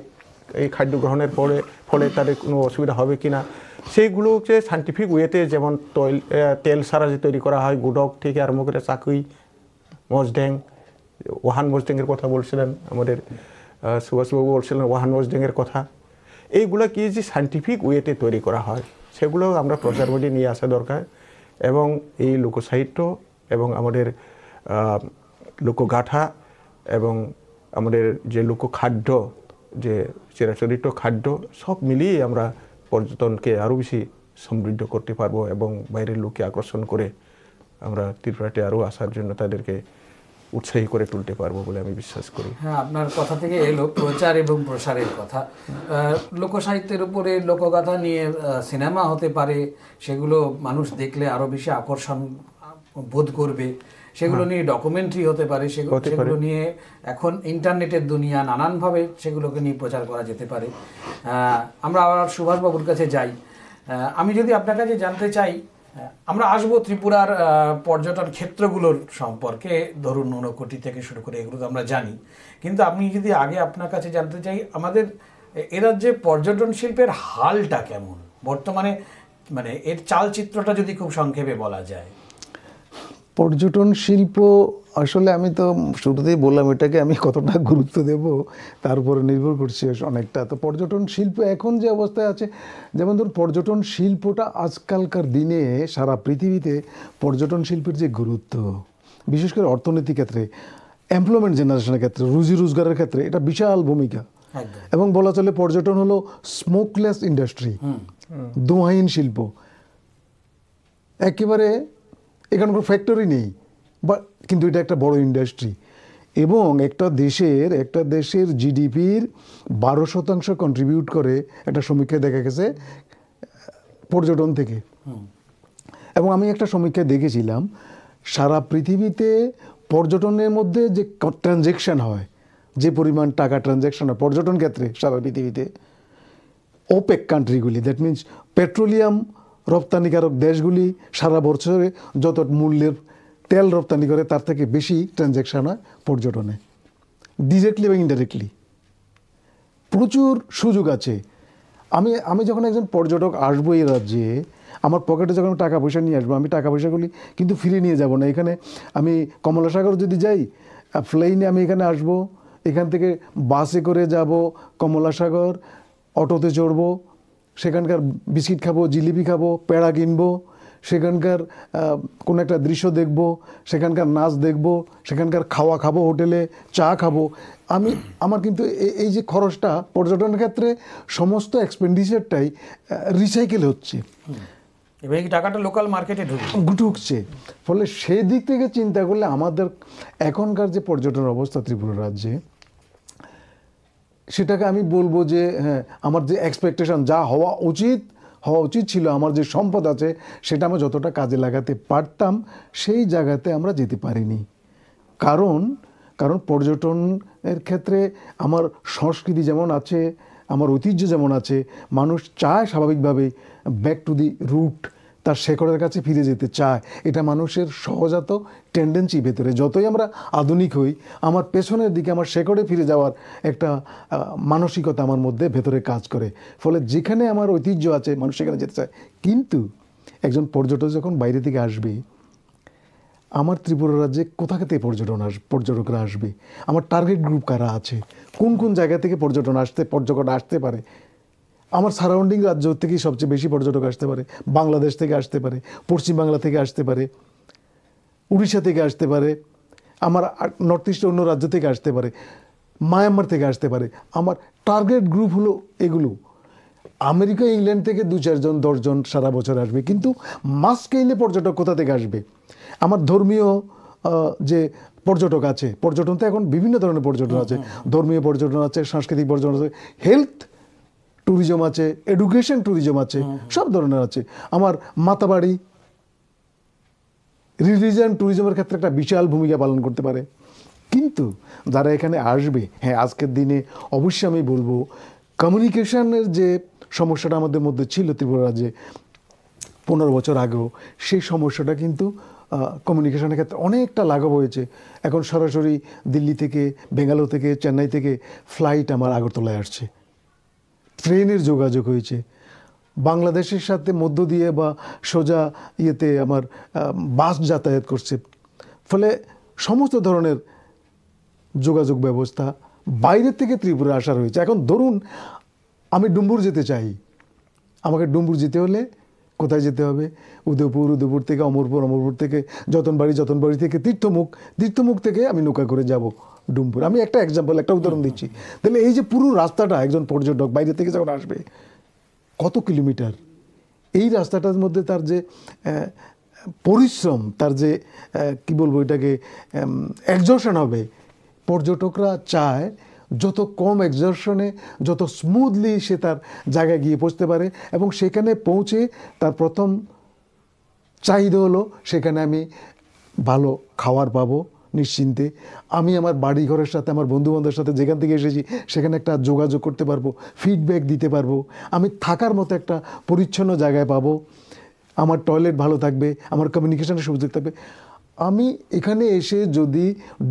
এই খাদ্য গ্রহণের পরে ফলে তাদের কোনো অসুবিধা হবে কি না সেইগুলো হচ্ছে সাইন্টিফিক ওয়েতে যেমন তৈল তেল সারা যে তৈরি করা হয় গুডক থেকে আরম্ভ করে চাকুই মজড্যাং ওয়াহান মজড্যাংয়ের কথা বলছিলেন আমাদের সুভাষবাবু বলছিলেন ওয়াহান মজড্যাংয়ের কথা এইগুলো কি যে সাইন্টিফিক ওয়েতে তৈরি করা হয় সেগুলো আমরা প্রচার মধ্যে নিয়ে আসা দরকার এবং এই লোকসাহিত্য এবং আমাদের লোকগাথা এবং আমাদের যে লোকখাদ্য যে চিরাচরিত খাদ্য সব মিলিয়ে আমরা পর্যটনকে আরও বেশি সমৃদ্ধ করতে পারবো এবং বাইরের লোককে আকর্ষণ করে আমরা ত্রিপুরাতে আরও আসার জন্য তাদেরকে উৎসাহী করে তুলতে পারবো বলে আমি বিশ্বাস করি হ্যাঁ আপনার কথা থেকে এলো প্রচার এবং প্রসারের কথা লোকসাহিত্যের উপরে লোকগাথা নিয়ে সিনেমা হতে পারে সেগুলো মানুষ দেখলে আরও বেশি আকর্ষণ বোধ করবে সেগুলো হ্যাঁ। নিয়ে ডকুমেন্টারি হতে পারে সেগুলো নিয়ে এখন ইন্টারনেটের দুনিয়া নানানভাবে সেগুলোকে নিয়ে প্রচার করা যেতে পারে আমরা আবার সুভাষবাবুর কাছে যাই আমি যদি আপনার কাছে জানতে চাই আমরা আসবো ত্রিপুরার পর্যটন ক্ষেত্রগুলোর সম্পর্কে ধরুন নুনকোটি থেকে শুরু করে এগুলো তো আমরা জানি কিন্তু আপনি যদি আগে আপনার কাছে জানতে চাই আমাদের এরা যে পর্যটন শিল্পের হালটা কেমন বর্তমানে মানে এর চালচিত্রটা যদি খুব সংক্ষেপে বলা যায় পর্যটন শিল্প আসলে আমি তো শুরুতেই বললাম এটাকে আমি কতটা গুরুত্ব দেব তার উপরে নির্ভর করছি অনেকটা তো পর্যটন শিল্প এখন যে অবস্থায় আছে যেমন ধরুন পর্যটন শিল্পটা আজকালকার দিনে সারা পৃথিবীতে পর্যটন শিল্পের যে গুরুত্ব বিশেষ করে অর্থনীতির ক্ষেত্রে এমপ্লয়মেন্ট জেনারেশনের ক্ষেত্রে রুজি রোজগারের ক্ষেত্রে এটা বিশাল ভূমিকা এবং বলা চলে পর্যটন হলো স্মোকলেস ইন্ডাস্ট্রি দোহাইন শিল্প একেবারে এখানে কোনো ফ্যাক্টরি নেই বা কিন্তু এটা একটা বড় ইন্ডাস্ট্রি এবং একটা দেশের একটা দেশের জিডিপির বারো শতাংশ কন্ট্রিবিউট করে একটা সমীক্ষায় দেখা গেছে পর্যটন থেকে এবং আমি একটা সমীক্ষায় দেখেছিলাম সারা পৃথিবীতে পর্যটনের মধ্যে যে ট্রানজ্যাকশান হয় যে পরিমাণ টাকা ট্রানজ্যাকশান হয় পর্যটন ক্ষেত্রে সারা পৃথিবীতে ওপেক কান্ট্রিগুলি দ্যাট মিনস পেট্রোলিয়াম রপ্তানিকারক দেশগুলি সারা বছরে যত মূল্যের তেল রপ্তানি করে তার থেকে বেশি ট্রানজ্যাকশান হয় পর্যটনে ডিরেক্টলি এবং ইনডাইরেক্টলি প্রচুর সুযোগ আছে আমি আমি যখন একজন পর্যটক আসবো এই রাজ্যে আমার পকেটে যখন টাকা পয়সা নিয়ে আসবো আমি টাকা পয়সাগুলি কিন্তু ফিরে নিয়ে যাব না এখানে আমি কমলাসাগর যদি যাই প্লেনে আমি এখানে আসব এখান থেকে বাসে করে যাব কমলাসাগর অটোতে চড়বো সেখানকার বিস্কিট খাবো জিলিপি খাবো পেড়া কিনবো সেখানকার কোনো একটা দৃশ্য দেখব সেখানকার নাচ দেখব সেখানকার খাওয়া খাবো হোটেলে চা খাবো আমি আমার কিন্তু এই যে খরচটা পর্যটন ক্ষেত্রে সমস্ত এক্সপেন্ডিচারটাই রিসাইকেল হচ্ছে এবার এই টাকাটা লোকাল মার্কেটে ঢুকছে ফলে সেই দিক থেকে চিন্তা করলে আমাদের এখনকার যে পর্যটন অবস্থা ত্রিপুরা রাজ্যে সেটাকে আমি বলবো যে হ্যাঁ আমার যে এক্সপেকটেশন যা হওয়া উচিত হওয়া উচিত ছিল আমার যে সম্পদ আছে সেটা আমি যতটা কাজে লাগাতে পারতাম সেই জায়গাতে আমরা যেতে পারিনি কারণ কারণ পর্যটনের ক্ষেত্রে আমার সংস্কৃতি যেমন আছে আমার ঐতিহ্য যেমন আছে মানুষ চায় স্বাভাবিকভাবে ব্যাক টু দি রুট তার শেকড়ের কাছে ফিরে যেতে চায় এটা মানুষের সহজাত টেন্ডেন্সি ভেতরে যতই আমরা আধুনিক হই আমার পেছনের দিকে আমার শেকড়ে ফিরে যাওয়ার একটা মানসিকতা আমার মধ্যে ভেতরে কাজ করে ফলে যেখানে আমার ঐতিহ্য আছে মানুষ সেখানে যেতে চায় কিন্তু একজন পর্যটক যখন বাইরে থেকে আসবে আমার ত্রিপুরা রাজ্যে কোথা থেকে পর্যটন আস পর্যটকরা আসবে আমার টার্গেট গ্রুপ কারা আছে কোন কোন জায়গা থেকে পর্যটন আসতে পর্যটকরা আসতে পারে আমার সারাউন্ডিং রাজ্য থেকেই সবচেয়ে বেশি পর্যটক আসতে পারে বাংলাদেশ থেকে আসতে পারে পশ্চিমবাংলা থেকে আসতে পারে উড়িষ্যা থেকে আসতে পারে আমার নর্থ ইস্টের অন্য রাজ্য থেকে আসতে পারে মায়ানমার থেকে আসতে পারে আমার টার্গেট গ্রুপ হলো এগুলো আমেরিকা ইংল্যান্ড থেকে দু চারজন দশজন সারা বছর আসবে কিন্তু মাস্ক এলে পর্যটক কোথা থেকে আসবে আমার ধর্মীয় যে পর্যটক আছে পর্যটন তো এখন বিভিন্ন ধরনের পর্যটন আছে ধর্মীয় পর্যটন আছে সাংস্কৃতিক পর্যটন আছে হেলথ ট্যুরিজম আছে এডুকেশন ট্যুরিজম আছে সব ধরনের আছে আমার মাতাবাড়ি রিলিজিয়ান ট্যুরিজমের ক্ষেত্রে একটা বিশাল ভূমিকা পালন করতে পারে কিন্তু যারা এখানে আসবে হ্যাঁ আজকের দিনে অবশ্যই আমি বলবো কমিউনিকেশনের যে সমস্যাটা আমাদের মধ্যে ছিল ত্রিপুরা রাজ্যে পনেরো বছর আগেও সেই সমস্যাটা কিন্তু কমিউনিকেশনের ক্ষেত্রে অনেকটা লাঘব হয়েছে এখন সরাসরি দিল্লি থেকে বেঙ্গালোর থেকে চেন্নাই থেকে ফ্লাইট আমার আগরতলায় আসছে ট্রেনের যোগাযোগ হয়েছে বাংলাদেশের সাথে মধ্য দিয়ে বা সোজা ইয়েতে আমার বাস যাতায়াত করছে ফলে সমস্ত ধরনের যোগাযোগ ব্যবস্থা বাইরের থেকে ত্রিপুরা আসার হয়েছে এখন ধরুন আমি ডুম্বুর যেতে চাই আমাকে ডুম্বুর যেতে হলে কোথায় যেতে হবে উদয়পুর উদয়পুর থেকে অমরপুর অমরপুর থেকে যতনবাড়ি যতনবাড়ি থেকে তীর্থমুখ তীর্থমুখ থেকে আমি নৌকা করে যাব ডুমপুর আমি একটা এক্সাম্পল একটা উদাহরণ দিচ্ছি তাহলে এই যে পুরো রাস্তাটা একজন পর্যটক বাইরে থেকে যখন আসবে কত কিলোমিটার এই রাস্তাটার মধ্যে তার যে পরিশ্রম তার যে কি বলবো এটাকে এক্সর্শন হবে পর্যটকরা চায় যত কম এক্সর্শনে যত স্মুথলি সে তার জায়গায় গিয়ে পৌঁছতে পারে এবং সেখানে পৌঁছে তার প্রথম চাহিদা হলো সেখানে আমি ভালো খাবার পাবো নিশ্চিন্তে আমি আমার বাড়ি ঘরের সাথে আমার বন্ধুবান্ধবের সাথে যেখান থেকে এসেছি সেখানে একটা যোগাযোগ করতে পারবো ফিডব্যাক দিতে পারবো আমি থাকার মতো একটা পরিচ্ছন্ন জায়গায় পাবো আমার টয়লেট ভালো থাকবে আমার কমিউনিকেশনের সুযোগ থাকবে আমি এখানে এসে যদি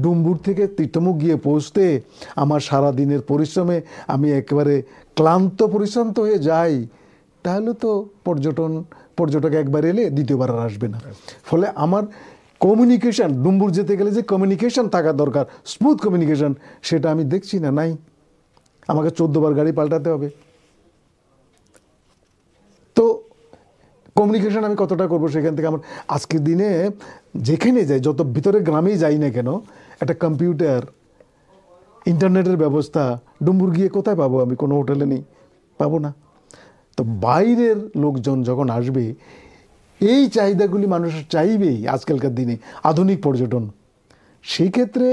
ডুম্বুর থেকে তীর্থমুখ গিয়ে পৌঁছতে আমার সারা দিনের পরিশ্রমে আমি একেবারে ক্লান্ত পরিশ্রান্ত হয়ে যাই তাহলে তো পর্যটন পর্যটক একবার এলে দ্বিতীয়বার আর আসবে না হ্যাঁ। ফলে আমার কমিউনিকেশান ডুম্বুর যেতে গেলে যে কমিউনিকেশান থাকা দরকার স্মুথ কমিউনিকেশান সেটা আমি দেখছি না নাই আমাকে চোদ্দোবার গাড়ি পাল্টাতে হবে তো কমিউনিকেশান আমি কতটা করব সেখান থেকে আমার আজকের দিনে যেখানে যাই যত ভিতরে গ্রামেই যাই না কেন একটা কম্পিউটার ইন্টারনেটের ব্যবস্থা ডুম্বুর গিয়ে কোথায় পাবো আমি কোনো হোটেলে নেই পাবো না তো বাইরের লোকজন যখন আসবে এই চাহিদাগুলি মানুষ চাইবেই আজকালকার দিনে আধুনিক পর্যটন সেই ক্ষেত্রে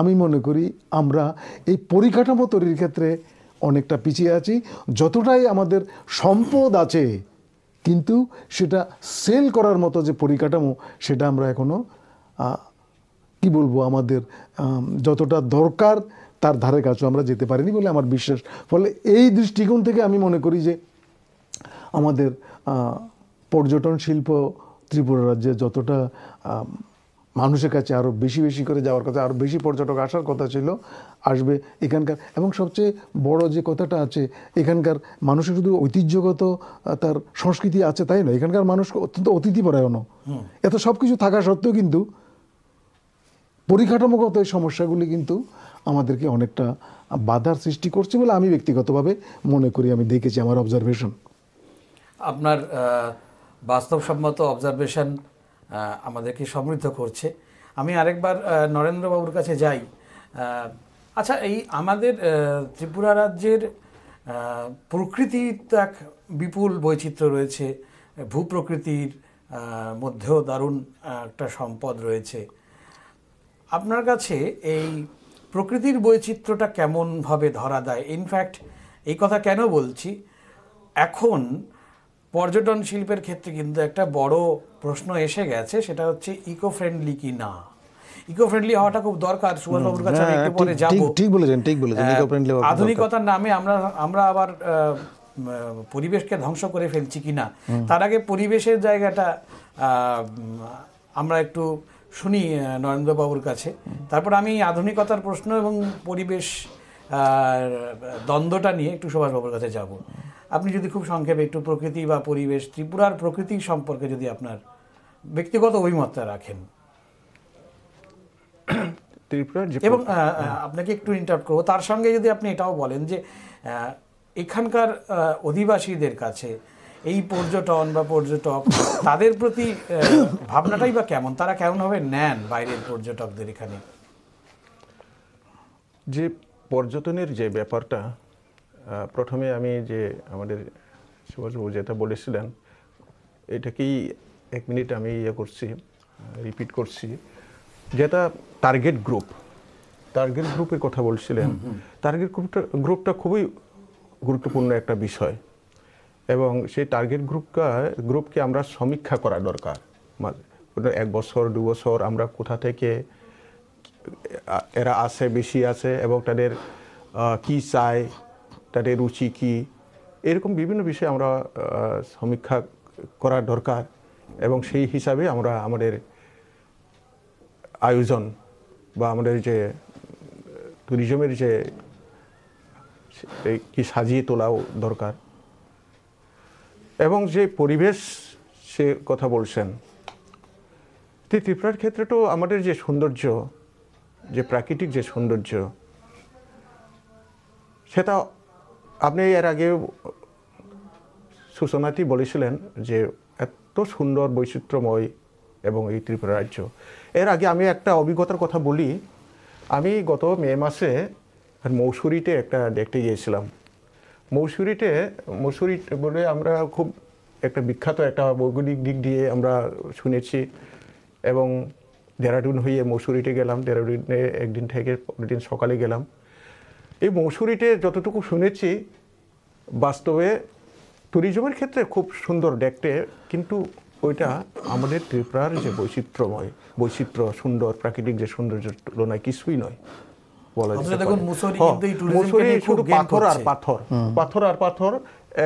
আমি মনে করি আমরা এই পরিকাঠামো তৈরির ক্ষেত্রে অনেকটা পিছিয়ে আছি যতটাই আমাদের সম্পদ আছে কিন্তু সেটা সেল করার মতো যে পরিকাঠামো সেটা আমরা এখনও কি বলবো আমাদের যতটা দরকার তার ধারে কাছেও আমরা যেতে পারিনি বলে আমার বিশ্বাস ফলে এই দৃষ্টিকোণ থেকে আমি মনে করি যে আমাদের পর্যটন শিল্প ত্রিপুরা রাজ্যে যতটা মানুষের কাছে আরও বেশি বেশি করে যাওয়ার কথা আরও বেশি পর্যটক আসার কথা ছিল আসবে এখানকার এবং সবচেয়ে বড় যে কথাটা আছে এখানকার মানুষের শুধু ঐতিহ্যগত তার সংস্কৃতি আছে তাই না এখানকার মানুষ অত্যন্ত অতিথি অতিথিপরায়ণও এত সব কিছু থাকা সত্ত্বেও কিন্তু পরিকাঠামোগত এই সমস্যাগুলি কিন্তু আমাদেরকে অনেকটা বাধার সৃষ্টি করছে বলে আমি ব্যক্তিগতভাবে মনে করি আমি দেখেছি আমার অবজারভেশন আপনার বাস্তবসম্মত অবজারভেশন আমাদেরকে সমৃদ্ধ করছে আমি আরেকবার নরেন্দ্রবাবুর কাছে যাই আচ্ছা এই আমাদের ত্রিপুরা রাজ্যের প্রকৃতির তো এক বিপুল বৈচিত্র্য রয়েছে ভূপ্রকৃতির মধ্যেও দারুণ একটা সম্পদ রয়েছে আপনার কাছে এই প্রকৃতির বৈচিত্র্যটা কেমনভাবে ধরা দেয় ইনফ্যাক্ট এই কথা কেন বলছি এখন পর্যটন শিল্পের ক্ষেত্রে কিন্তু একটা বড় প্রশ্ন এসে গেছে সেটা হচ্ছে ইকো ফ্রেন্ডলি কি না ইকো ফ্রেন্ডলি হওয়াটা খুব দরকার সুভাষবাবুর কাছে আমি হ্যাঁ, একটু পরে যাব ঠিক বলেছেন ঠিক বলেছেন ইকো ফ্রেন্ডলি আধুনিকতার নামে আমরা আমরা আবার পরিবেশকে ধ্বংস করে ফেলছি কিনা তার আগে পরিবেশের জায়গাটা আমরা একটু শুনি নরেন্দ্রবাবুর কাছে তারপর আমি আধুনিকতার প্রশ্ন এবং পরিবেশ দ্বন্দ্বটা নিয়ে একটু সুভাষবাবুর কাছে যাব আপনি যদি খুব সংক্ষেপে একটু প্রকৃতি বা পরিবেশ ত্রিপুরার প্রকৃতি সম্পর্কে যদি আপনার ব্যক্তিগত অভিমতটা রাখেন এবং আপনাকে একটু ইন্টারাপ্ট করবো তার সঙ্গে যদি আপনি এটাও বলেন যে এখানকার অধিবাসীদের কাছে এই পর্যটন বা পর্যটক তাদের প্রতি ভাবনাটাই বা কেমন তারা কেমনভাবে নেন বাইরের পর্যটকদের এখানে যে পর্যটনের যে ব্যাপারটা প্রথমে আমি যে আমাদের সুভাষবাবু যেটা বলেছিলেন এটাকেই এক মিনিট আমি ইয়ে করছি রিপিট করছি যেটা টার্গেট গ্রুপ টার্গেট গ্রুপের কথা বলছিলেন টার্গেট গ্রুপটা গ্রুপটা খুবই গুরুত্বপূর্ণ একটা বিষয় এবং সেই টার্গেট গ্রুপটা গ্রুপকে আমরা সমীক্ষা করা দরকার এক বছর দু বছর আমরা কোথা থেকে এরা আছে বেশি আছে এবং তাদের কি চায় তাদের রুচি কি এরকম বিভিন্ন বিষয়ে আমরা সমীক্ষা করা দরকার এবং সেই হিসাবে আমরা আমাদের আয়োজন বা আমাদের যে ট্যুরিজমের যে কি সাজিয়ে তোলাও দরকার এবং যে পরিবেশ সে কথা বলছেন ত্রিপুরার ক্ষেত্রে তো আমাদের যে সৌন্দর্য যে প্রাকৃতিক যে সৌন্দর্য সেটা আপনি এর আগে সুসনাটি বলেছিলেন যে এত সুন্দর বৈচিত্র্যময় এবং এই ত্রিপুরা রাজ্য এর আগে আমি একটা অভিজ্ঞতার কথা বলি আমি গত মে মাসে মৌসুরিতে একটা দেখতে গিয়েছিলাম মৌসুরিতে মৌসুরি বলে আমরা খুব একটা বিখ্যাত একটা ভৌগোলিক দিক দিয়ে আমরা শুনেছি এবং দেরাদুন হয়ে মৌসুরিতে গেলাম দেরাডুনে একদিন থেকে দিন সকালে গেলাম এই মৌসুরিটে যতটুকু শুনেছি বাস্তবে ট্যুরিজমের ক্ষেত্রে খুব সুন্দর দেখতে কিন্তু ওইটা আমাদের ত্রিপুরার যে বৈচিত্র্যময় বৈচিত্র্য সুন্দর প্রাকৃতিক যে সৌন্দর্যের তুলনায় কিছুই নয় বলা মৌসুরি হ্যাঁ, শুধু পাথর আর পাথর পাথর আর পাথর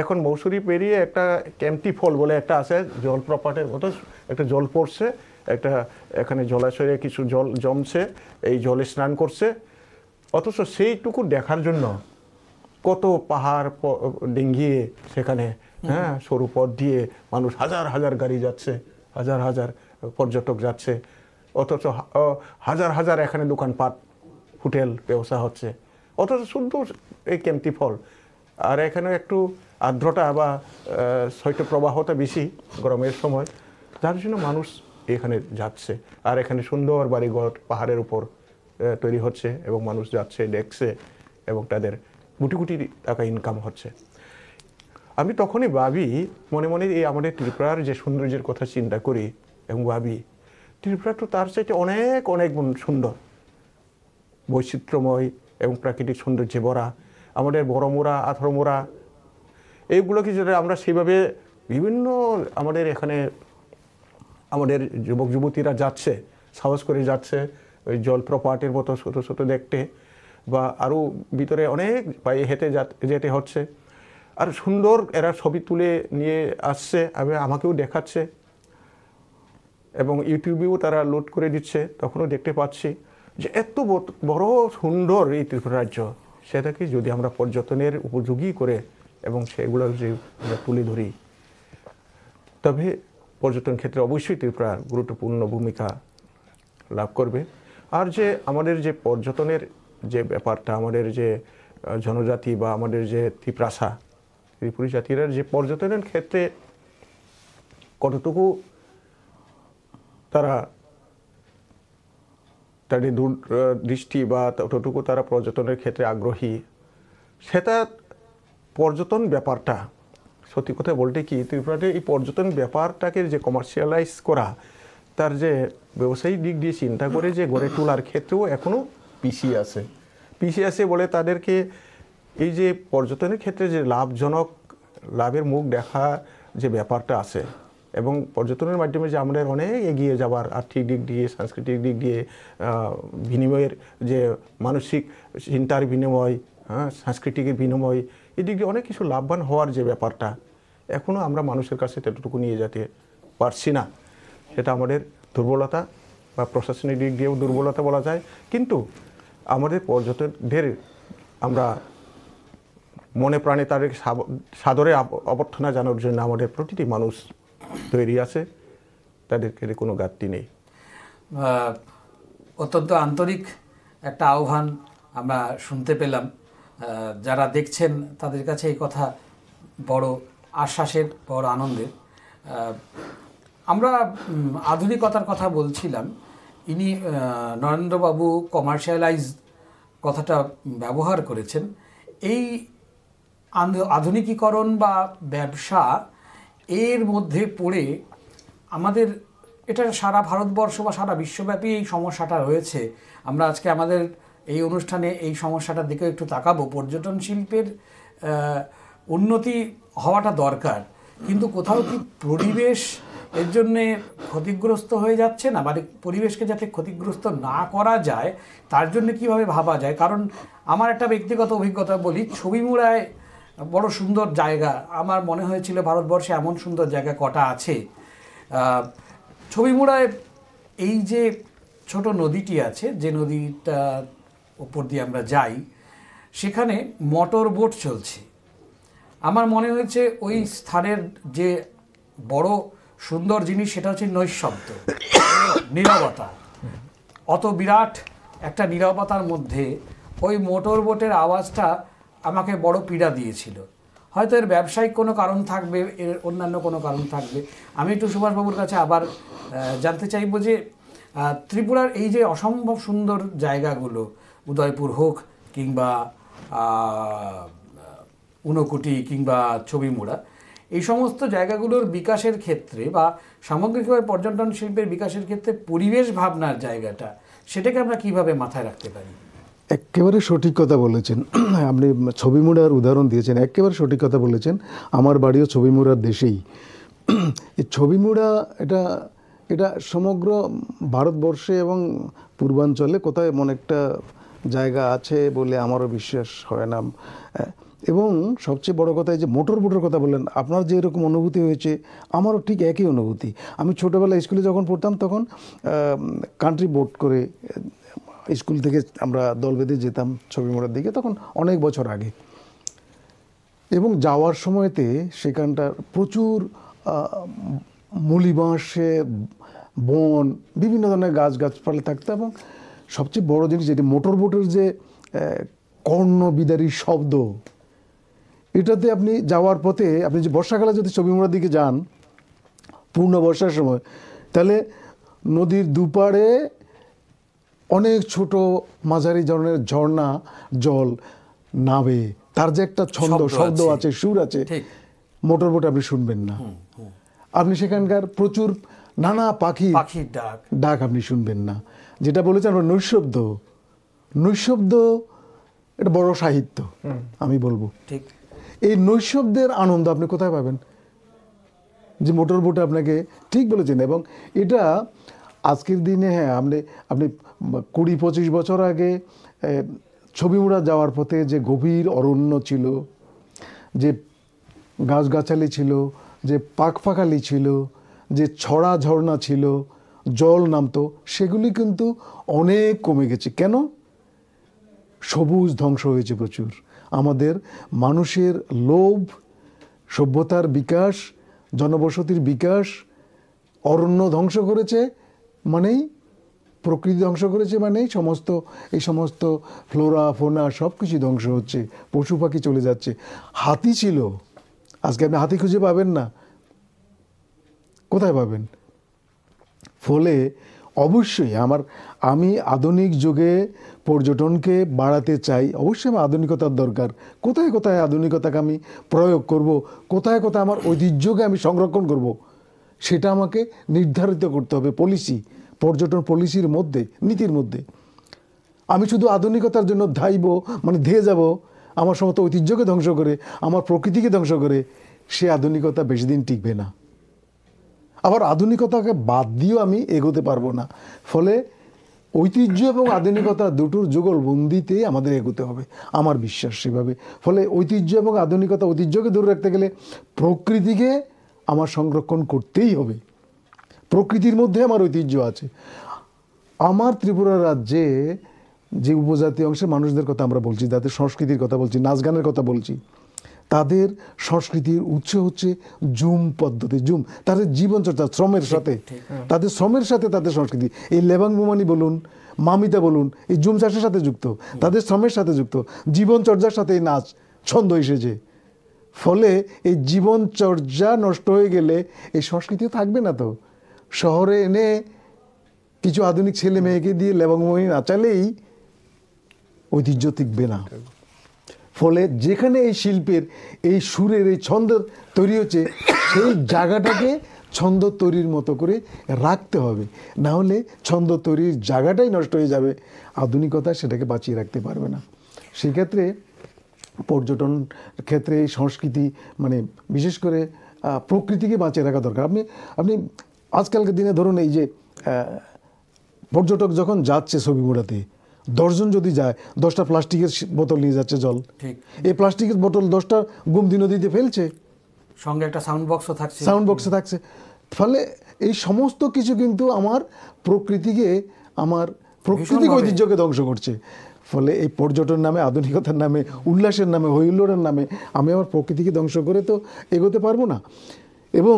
এখন মৌসুরি পেরিয়ে একটা ক্যাম্পটি ফল বলে একটা আছে জলপ্রপাটের মতো একটা জল পড়ছে একটা এখানে জলাশয়ে কিছু জল জমছে এই জলে স্নান করছে অথচ সেইটুকু দেখার জন্য কত পাহাড় ডিঙ্গিয়ে সেখানে হ্যাঁ সরু পথ দিয়ে মানুষ হাজার হাজার গাড়ি যাচ্ছে হাজার হাজার পর্যটক যাচ্ছে অথচ হাজার হাজার এখানে দোকানপাট হোটেল ব্যবসা হচ্ছে অথচ শুধু এই কেমতি ফল আর এখানে একটু আর্দ্রতা বা শৈত্য প্রবাহটা বেশি গরমের সময় যার জন্য মানুষ এখানে যাচ্ছে আর এখানে সুন্দর বাড়িঘর পাহাড়ের উপর তৈরি হচ্ছে এবং মানুষ যাচ্ছে দেখছে এবং তাদের গুটি গুটি টাকা ইনকাম হচ্ছে আমি তখনই ভাবি মনে মনে এই আমাদের ত্রিপুরার যে সৌন্দর্যের কথা চিন্তা করি এবং ভাবি ত্রিপুরা তো তার চাইতে অনেক অনেক সুন্দর বৈচিত্র্যময় এবং প্রাকৃতিক সৌন্দর্যে ভরা আমাদের বড়মোড়া আথরমোড়া এইগুলোকে যদি আমরা সেইভাবে বিভিন্ন আমাদের এখানে আমাদের যুবক যুবতীরা যাচ্ছে সাহস করে যাচ্ছে ওই জলপ্রপাতের মতো ছোটো ছোটো দেখতে বা আরও ভিতরে অনেক পায়ে হেঁটে যেতে হচ্ছে আর সুন্দর এরা ছবি তুলে নিয়ে আসছে আমি আমাকেও দেখাচ্ছে এবং ইউটিউবেও তারা লোড করে দিচ্ছে তখনও দেখতে পাচ্ছি যে এত বড় সুন্দর এই ত্রিপুরা রাজ্য সেটাকে যদি আমরা পর্যটনের উপযোগী করে এবং সেগুলো যে আমরা তুলে ধরি তবে পর্যটন ক্ষেত্রে অবশ্যই ত্রিপুরা গুরুত্বপূর্ণ ভূমিকা লাভ করবে আর যে আমাদের যে পর্যটনের যে ব্যাপারটা আমাদের যে জনজাতি বা আমাদের যে ত্রিপ্রাসা ত্রিপুরী জাতিরা যে পর্যটনের ক্ষেত্রে কতটুকু তারা তাদের দূর দৃষ্টি বা ততটুকু তারা পর্যটনের ক্ষেত্রে আগ্রহী সেটা পর্যটন ব্যাপারটা সত্যি কথা বলতে কি ত্রিপুরাতে এই পর্যটন ব্যাপারটাকে যে কমার্শিয়ালাইজ করা তার যে ব্যবসায়িক দিক দিয়ে চিন্তা করে যে গড়ে তোলার ক্ষেত্রেও এখনও পিছিয়ে আছে পিছিয়ে আছে বলে তাদেরকে এই যে পর্যটনের ক্ষেত্রে যে লাভজনক লাভের মুখ দেখা যে ব্যাপারটা আছে এবং পর্যটনের মাধ্যমে যে আমাদের অনেক এগিয়ে যাওয়ার আর্থিক দিক দিয়ে সাংস্কৃতিক দিক দিয়ে বিনিময়ের যে মানসিক চিন্তার বিনিময় হ্যাঁ সাংস্কৃতিকের বিনিময় এদিক দিয়ে অনেক কিছু লাভবান হওয়ার যে ব্যাপারটা এখনও আমরা মানুষের কাছে ততটুকু নিয়ে যেতে পারছি না সেটা আমাদের দুর্বলতা বা প্রশাসনিক দিক দিয়েও দুর্বলতা বলা যায় কিন্তু আমাদের পর্যটকদের আমরা মনে প্রাণে তাদের সাদরে অভ্যর্থনা জানার জন্য আমাদের প্রতিটি মানুষ তৈরি আছে তাদেরকে কোনো ঘাটতি নেই অত্যন্ত আন্তরিক একটা আহ্বান আমরা শুনতে পেলাম যারা দেখছেন তাদের কাছে এই কথা বড় আশ্বাসের বড় আনন্দের আমরা আধুনিকতার কথা বলছিলাম ইনি নরেন্দ্রবাবু কমার্শিয়ালাইজ কথাটা ব্যবহার করেছেন এই আধুনিকীকরণ বা ব্যবসা এর মধ্যে পড়ে আমাদের এটা সারা ভারতবর্ষ বা সারা বিশ্বব্যাপী এই সমস্যাটা রয়েছে আমরা আজকে আমাদের এই অনুষ্ঠানে এই সমস্যাটার দিকে একটু তাকাবো পর্যটন শিল্পের উন্নতি হওয়াটা দরকার কিন্তু কোথাও কি পরিবেশ এর জন্যে ক্ষতিগ্রস্ত হয়ে যাচ্ছে না মানে পরিবেশকে যাতে ক্ষতিগ্রস্ত না করা যায় তার জন্য কিভাবে ভাবা যায় কারণ আমার একটা ব্যক্তিগত অভিজ্ঞতা বলি ছবিমুড়ায় বড় সুন্দর জায়গা আমার মনে হয়েছিল ভারতবর্ষে এমন সুন্দর জায়গা কটা আছে ছবিমুড়ায় এই যে ছোট নদীটি আছে যে নদীটার ওপর দিয়ে আমরা যাই সেখানে মোটর বোট চলছে আমার মনে হয়েছে ওই স্থানের যে বড় সুন্দর জিনিস সেটা হচ্ছে নৈশব্দ নিরবতা অত বিরাট একটা নিরবতার মধ্যে ওই মোটর বোটের আওয়াজটা আমাকে বড় পীড়া দিয়েছিল হয়তো এর ব্যবসায়িক কোনো কারণ থাকবে এর অন্যান্য কোনো কারণ থাকবে আমি একটু সুভাষবাবুর কাছে আবার জানতে চাইব যে ত্রিপুরার এই যে অসম্ভব সুন্দর জায়গাগুলো উদয়পুর হোক কিংবা উনকুটি কিংবা ছবি মোড়া এই সমস্ত জায়গাগুলোর বিকাশের ক্ষেত্রে বা সামগ্রিকভাবে পর্যটন শিল্পের বিকাশের ক্ষেত্রে পরিবেশ ভাবনার জায়গাটা সেটাকে আমরা কিভাবে মাথায় রাখতে পারি একেবারে সঠিক কথা বলেছেন আপনি মুড়ার উদাহরণ দিয়েছেন একেবারে সঠিক কথা বলেছেন আমার বাড়িও মুড়ার দেশেই এই মুড়া এটা এটা সমগ্র ভারতবর্ষে এবং পূর্বাঞ্চলে কোথায় এমন একটা জায়গা আছে বলে আমারও বিশ্বাস হয় না এবং সবচেয়ে বড় কথা যে মোটর বোটের কথা বললেন আপনার যে এরকম অনুভূতি হয়েছে আমারও ঠিক একই অনুভূতি আমি ছোটোবেলা স্কুলে যখন পড়তাম তখন কান্ট্রি বোট করে স্কুল থেকে আমরা দল বেঁধে যেতাম ছবি মোড়ার দিকে তখন অনেক বছর আগে এবং যাওয়ার সময়তে সেখানটার প্রচুর বাঁশে বন বিভিন্ন ধরনের গাছ গাছপালা থাকতো এবং সবচেয়ে বড় জিনিস যেটি মোটর বোটের যে কর্ণ বিদারী শব্দ এটাতে আপনি যাওয়ার পথে আপনি যে বর্ষাকালে যদি ছবিমোড়ার দিকে যান পূর্ণ বর্ষার সময় তাহলে নদীর দুপারে অনেক ছোট মাঝারি ধরনের ঝর্ণা জল নাবে তার যে একটা ছন্দ শব্দ আছে সুর আছে মোটর বোটে আপনি শুনবেন না আপনি সেখানকার প্রচুর নানা পাখি ডাক ডাক আপনি শুনবেন না যেটা বলেছেন আমরা নৈশব্দ নৈশব্দ এটা বড় সাহিত্য আমি বলবো ঠিক এই নৈশব্দের আনন্দ আপনি কোথায় পাবেন যে মোটর বোটে আপনাকে ঠিক বলেছেন এবং এটা আজকের দিনে হ্যাঁ আপনি আপনি কুড়ি পঁচিশ বছর আগে ছবিমুড়া যাওয়ার পথে যে গভীর অরণ্য ছিল যে গাছগাছালি ছিল যে পাকফাকালি ছিল যে ছড়া ঝর্ণা ছিল জল নামতো সেগুলি কিন্তু অনেক কমে গেছে কেন সবুজ ধ্বংস হয়েছে প্রচুর আমাদের মানুষের লোভ সভ্যতার বিকাশ জনবসতির বিকাশ অরণ্য ধ্বংস করেছে মানেই প্রকৃতি ধ্বংস করেছে মানেই সমস্ত এই সমস্ত ফ্লোরা ফোনা সব কিছু ধ্বংস হচ্ছে পশু পাখি চলে যাচ্ছে হাতি ছিল আজকে আপনি হাতি খুঁজে পাবেন না কোথায় পাবেন ফলে অবশ্যই আমার আমি আধুনিক যুগে পর্যটনকে বাড়াতে চাই অবশ্যই আমার আধুনিকতার দরকার কোথায় কোথায় আধুনিকতাকে আমি প্রয়োগ করব কোথায় কোথায় আমার ঐতিহ্যকে আমি সংরক্ষণ করব। সেটা আমাকে নির্ধারিত করতে হবে পলিসি পর্যটন পলিসির মধ্যে নীতির মধ্যে আমি শুধু আধুনিকতার জন্য ধাইব মানে ধেয়ে যাব আমার সমস্ত ঐতিহ্যকে ধ্বংস করে আমার প্রকৃতিকে ধ্বংস করে সে আধুনিকতা বেশি দিন টিকবে না আবার আধুনিকতাকে বাদ দিয়েও আমি এগোতে পারবো না ফলে ঐতিহ্য এবং আধুনিকতা দুটোর যুগলবন্দিতে আমাদের এগোতে হবে আমার বিশ্বাস সেভাবে ফলে ঐতিহ্য এবং আধুনিকতা ঐতিহ্যকে ধরে রাখতে গেলে প্রকৃতিকে আমার সংরক্ষণ করতেই হবে প্রকৃতির মধ্যে আমার ঐতিহ্য আছে আমার ত্রিপুরা রাজ্যে যে উপজাতি অংশের মানুষদের কথা আমরা বলছি তাদের সংস্কৃতির কথা বলছি নাচ গানের কথা বলছি তাদের সংস্কৃতির উৎস হচ্ছে জুম পদ্ধতি জুম তাদের জীবনচর্চা শ্রমের সাথে হ্যাঁ। তাদের শ্রমের সাথে তাদের সংস্কৃতি এই লেবাং মোমানি বলুন মামিতা বলুন এই জুম চাষের সাথে যুক্ত তাদের শ্রমের সাথে যুক্ত জীবনচর্যার সাথে এই নাচ ছন্দ এসেছে ফলে এই জীবনচর্যা নষ্ট হয়ে গেলে এই সংস্কৃতি থাকবে না তো শহরে এনে কিছু আধুনিক ছেলে মেয়েকে দিয়ে লেবাংমণি নাচালেই ঐতিহ্য টিকবে না ফলে যেখানে এই শিল্পের এই সুরের এই ছন্দ তৈরি হচ্ছে সেই জায়গাটাকে ছন্দ তৈরির মতো করে রাখতে হবে না হলে ছন্দ তৈরির জায়গাটাই নষ্ট হয়ে যাবে আধুনিকতা সেটাকে বাঁচিয়ে রাখতে পারবে না সেক্ষেত্রে পর্যটন ক্ষেত্রে সংস্কৃতি মানে বিশেষ করে প্রকৃতিকে বাঁচিয়ে রাখা দরকার আপনি আপনি আজকালকার দিনে ধরুন এই যে পর্যটক যখন যাচ্ছে ছবি মোড়াতে দশজন যদি যায় দশটা প্লাস্টিকের বোতল নিয়ে যাচ্ছে জল ঠিক এই প্লাস্টিকের বোতল দশটা গুমদি নদীতে ফেলছে সঙ্গে একটা সাউন্ড বক্সও থাকছে সাউন্ড বক্সে থাকছে ফলে এই সমস্ত কিছু কিন্তু আমার প্রকৃতিকে আমার প্রকৃতিক ঐতিহ্যকে ধ্বংস করছে ফলে এই পর্যটন নামে আধুনিকতার নামে উল্লাসের নামে হৈল্লোড়ের নামে আমি আমার প্রকৃতিকে ধ্বংস করে তো এগোতে পারবো না এবং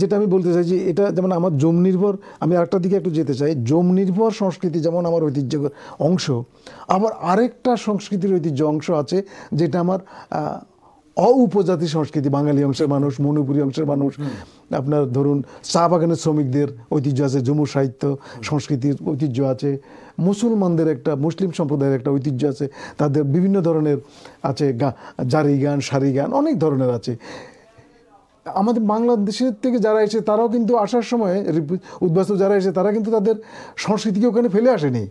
যেটা আমি বলতে চাইছি এটা যেমন আমার জম নির্ভর আমি আরেকটা দিকে একটু যেতে চাই জম নির্ভর সংস্কৃতি যেমন আমার ঐতিহ্য অংশ আমার আরেকটা সংস্কৃতির ঐতিহ্য অংশ আছে যেটা আমার উপজাতি সংস্কৃতি বাঙালি অংশের মানুষ মণিপুরী অংশের মানুষ আপনার ধরুন চা বাগানের শ্রমিকদের ঐতিহ্য আছে ঝুমুর সাহিত্য সংস্কৃতির ঐতিহ্য আছে মুসলমানদের একটা মুসলিম সম্প্রদায়ের একটা ঐতিহ্য আছে তাদের বিভিন্ন ধরনের আছে গা জারি গান সারি গান অনেক ধরনের আছে আমাদের বাংলাদেশের থেকে যারা এসে তারাও কিন্তু আসার সময় উদ্বাস্ত যারা এসে তারা কিন্তু তাদের সংস্কৃতিকে ওখানে ফেলে আসেনি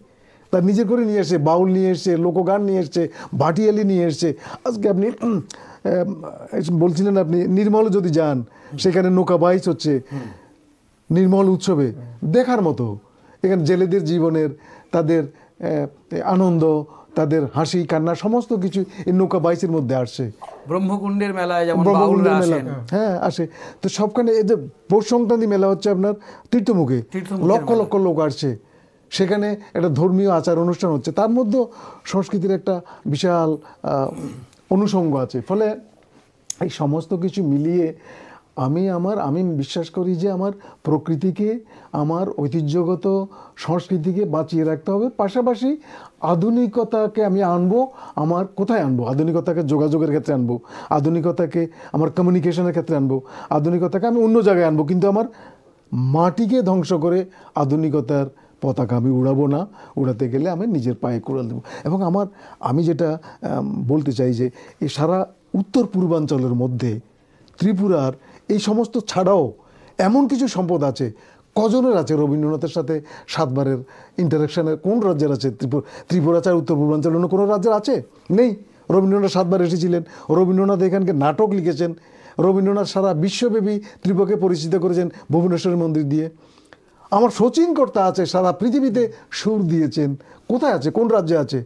তার নিজের করে নিয়ে এসে বাউল নিয়ে এসছে লোকগান নিয়ে এসছে ভাটিয়ালি নিয়ে এসছে আজকে আপনি বলছিলেন আপনি নির্মল যদি যান সেখানে নৌকা বাইচ হচ্ছে নির্মল উৎসবে দেখার মতো এখানে জেলেদের জীবনের তাদের আনন্দ তাদের হাসি কান্না সমস্ত কিছু এই নৌকা বাইচের মধ্যে আসছে ব্রহ্মকুণ্ডের মেলায় যেমন বাউলরা হ্যাঁ আসে তো সবখানে এই যে পৌষ সংক্রান্তি মেলা হচ্ছে আপনার তীর্থমুখী লক্ষ লক্ষ লোক আসছে সেখানে একটা ধর্মীয় আচার অনুষ্ঠান হচ্ছে তার মধ্যেও সংস্কৃতির একটা বিশাল অনুষঙ্গ আছে ফলে এই সমস্ত কিছু মিলিয়ে আমি আমার আমি বিশ্বাস করি যে আমার প্রকৃতিকে আমার ঐতিহ্যগত সংস্কৃতিকে বাঁচিয়ে রাখতে হবে পাশাপাশি আধুনিকতাকে আমি আনবো আমার কোথায় আনব আধুনিকতাকে যোগাযোগের ক্ষেত্রে আনবো আধুনিকতাকে আমার কমিউনিকেশনের ক্ষেত্রে আনবো আধুনিকতাকে আমি অন্য জায়গায় আনবো কিন্তু আমার মাটিকে ধ্বংস করে আধুনিকতার পতাকা আমি উড়াবো না উড়াতে গেলে আমি নিজের পায়ে কুড়াল দেবো এবং আমার আমি যেটা বলতে চাই যে এই সারা উত্তর পূর্বাঞ্চলের মধ্যে ত্রিপুরার এই সমস্ত ছাড়াও এমন কিছু সম্পদ আছে কজনের আছে রবীন্দ্রনাথের সাথে সাতবারের ইন্টারাকশানে কোন রাজ্যের আছে ত্রিপুরা ত্রিপুরা চার উত্তর পূর্বাঞ্চল অন্য কোনো রাজ্যের আছে নেই রবীন্দ্রনাথ সাতবার এসেছিলেন রবীন্দ্রনাথ এখানকে নাটক লিখেছেন রবীন্দ্রনাথ সারা বিশ্বব্যাপী ত্রিপুরাকে পরিচিত করেছেন ভুবনেশ্বরের মন্দির দিয়ে আমার শচীনকর্তা আছে সারা পৃথিবীতে সুর দিয়েছেন কোথায় আছে কোন রাজ্যে আছে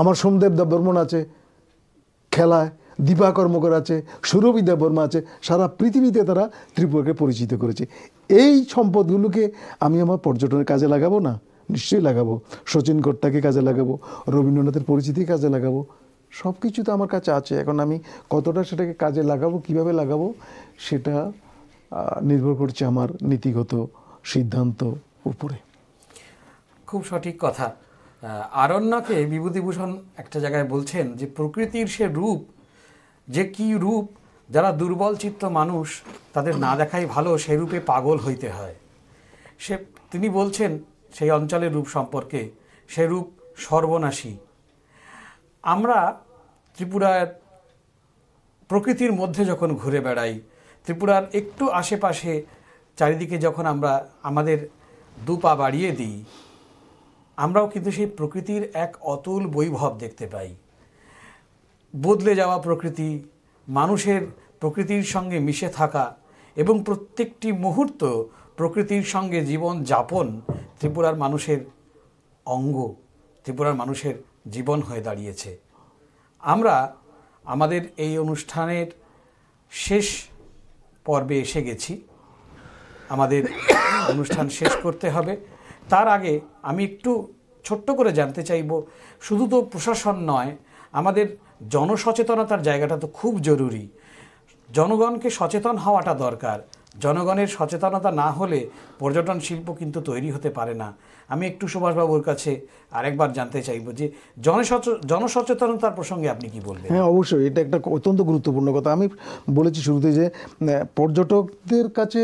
আমার সোমদেব দেব বর্মন আছে খেলায় দীপা কর্মকর আছে সৌরভী দেববর্মা আছে সারা পৃথিবীতে তারা ত্রিপুরাকে পরিচিত করেছে এই সম্পদগুলোকে আমি আমার পর্যটনের কাজে লাগাবো না নিশ্চয়ই লাগাবো শচীন কর্তাকে কাজে লাগাবো রবীন্দ্রনাথের পরিচিতি কাজে লাগাবো সব কিছু তো আমার কাছে আছে এখন আমি কতটা সেটাকে কাজে লাগাবো কিভাবে লাগাবো সেটা নির্ভর করছে আমার নীতিগত সিদ্ধান্ত উপরে খুব সঠিক কথা আরণ্যকে বিভূতিভূষণ একটা জায়গায় বলছেন যে প্রকৃতির সে রূপ যে কি রূপ যারা দুর্বল চিত্ত মানুষ তাদের না দেখাই ভালো সেই রূপে পাগল হইতে হয় সে তিনি বলছেন সেই অঞ্চলের রূপ সম্পর্কে সে রূপ সর্বনাশী আমরা ত্রিপুরার প্রকৃতির মধ্যে যখন ঘুরে বেড়াই ত্রিপুরার একটু আশেপাশে চারিদিকে যখন আমরা আমাদের দু পা বাড়িয়ে দিই আমরাও কিন্তু সেই প্রকৃতির এক অতুল বৈভব দেখতে পাই বদলে যাওয়া প্রকৃতি মানুষের প্রকৃতির সঙ্গে মিশে থাকা এবং প্রত্যেকটি মুহূর্ত প্রকৃতির সঙ্গে জীবন যাপন ত্রিপুরার মানুষের অঙ্গ ত্রিপুরার মানুষের জীবন হয়ে দাঁড়িয়েছে আমরা আমাদের এই অনুষ্ঠানের শেষ পর্বে এসে গেছি আমাদের অনুষ্ঠান শেষ করতে হবে তার আগে আমি একটু ছোট্ট করে জানতে চাইব শুধু তো প্রশাসন নয় আমাদের জনসচেতনতার জায়গাটা তো খুব জরুরি জনগণকে সচেতন হওয়াটা দরকার জনগণের সচেতনতা না হলে পর্যটন শিল্প কিন্তু তৈরি হতে পারে না আমি একটু সুভাষবাবুর কাছে আরেকবার জানতে চাইব যে জনসচেতনতার প্রসঙ্গে আপনি কি বলবেন হ্যাঁ অবশ্যই এটা একটা অত্যন্ত গুরুত্বপূর্ণ কথা আমি বলেছি শুরুতে যে পর্যটকদের কাছে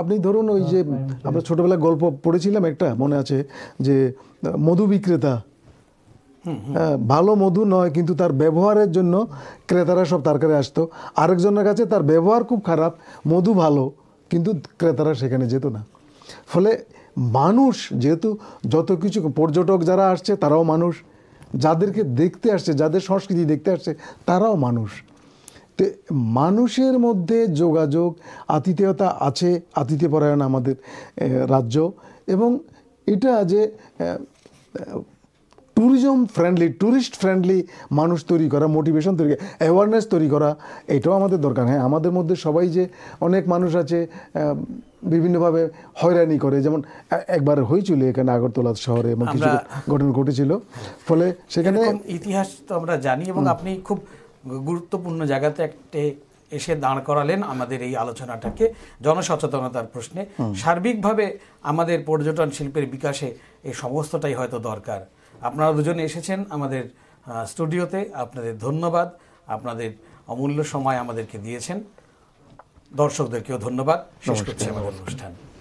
আপনি ধরুন ওই যে হ্যাঁ, হ্যাঁ, আমরা ছোটোবেলায় গল্প পড়েছিলাম একটা মনে আছে যে মধু বিক্রেতা ভালো মধু নয় কিন্তু তার ব্যবহারের জন্য ক্রেতারা সব তার কাছে আসতো আরেকজনের কাছে তার ব্যবহার খুব খারাপ মধু ভালো কিন্তু ক্রেতারা সেখানে যেত না ফলে মানুষ যেহেতু যত কিছু পর্যটক যারা আসছে তারাও মানুষ যাদেরকে দেখতে আসছে যাদের সংস্কৃতি দেখতে আসছে তারাও মানুষ তো মানুষের মধ্যে যোগাযোগ আতিথেয়তা আছে আতিথ্যপরায়ণ আমাদের রাজ্য এবং এটা যে ট্যুরিজম ফ্রেন্ডলি ট্যুরিস্ট ফ্রেন্ডলি মানুষ তৈরি করা মোটিভেশন তৈরি করা অ্যাওয়ারনেস তৈরি করা এটাও আমাদের দরকার হ্যাঁ আমাদের মধ্যে সবাই যে অনেক মানুষ আছে বিভিন্নভাবে হয়রানি করে যেমন একবার হয়েছিল এখানে আগরতলা শহরে এবং কিছু ঘটনা ঘটেছিল ফলে সেখানে ইতিহাস তো আমরা জানি এবং আপনি খুব গুরুত্বপূর্ণ জায়গাতে একটা এসে দাঁড় করালেন আমাদের এই আলোচনাটাকে জনসচেতনতার প্রশ্নে সার্বিকভাবে আমাদের পর্যটন শিল্পের বিকাশে এই সমস্তটাই হয়তো দরকার আপনারা দুজন এসেছেন আমাদের স্টুডিওতে আপনাদের ধন্যবাদ আপনাদের অমূল্য সময় আমাদেরকে দিয়েছেন দর্শকদেরকেও ধন্যবাদ শেষ করছি আমাদের অনুষ্ঠান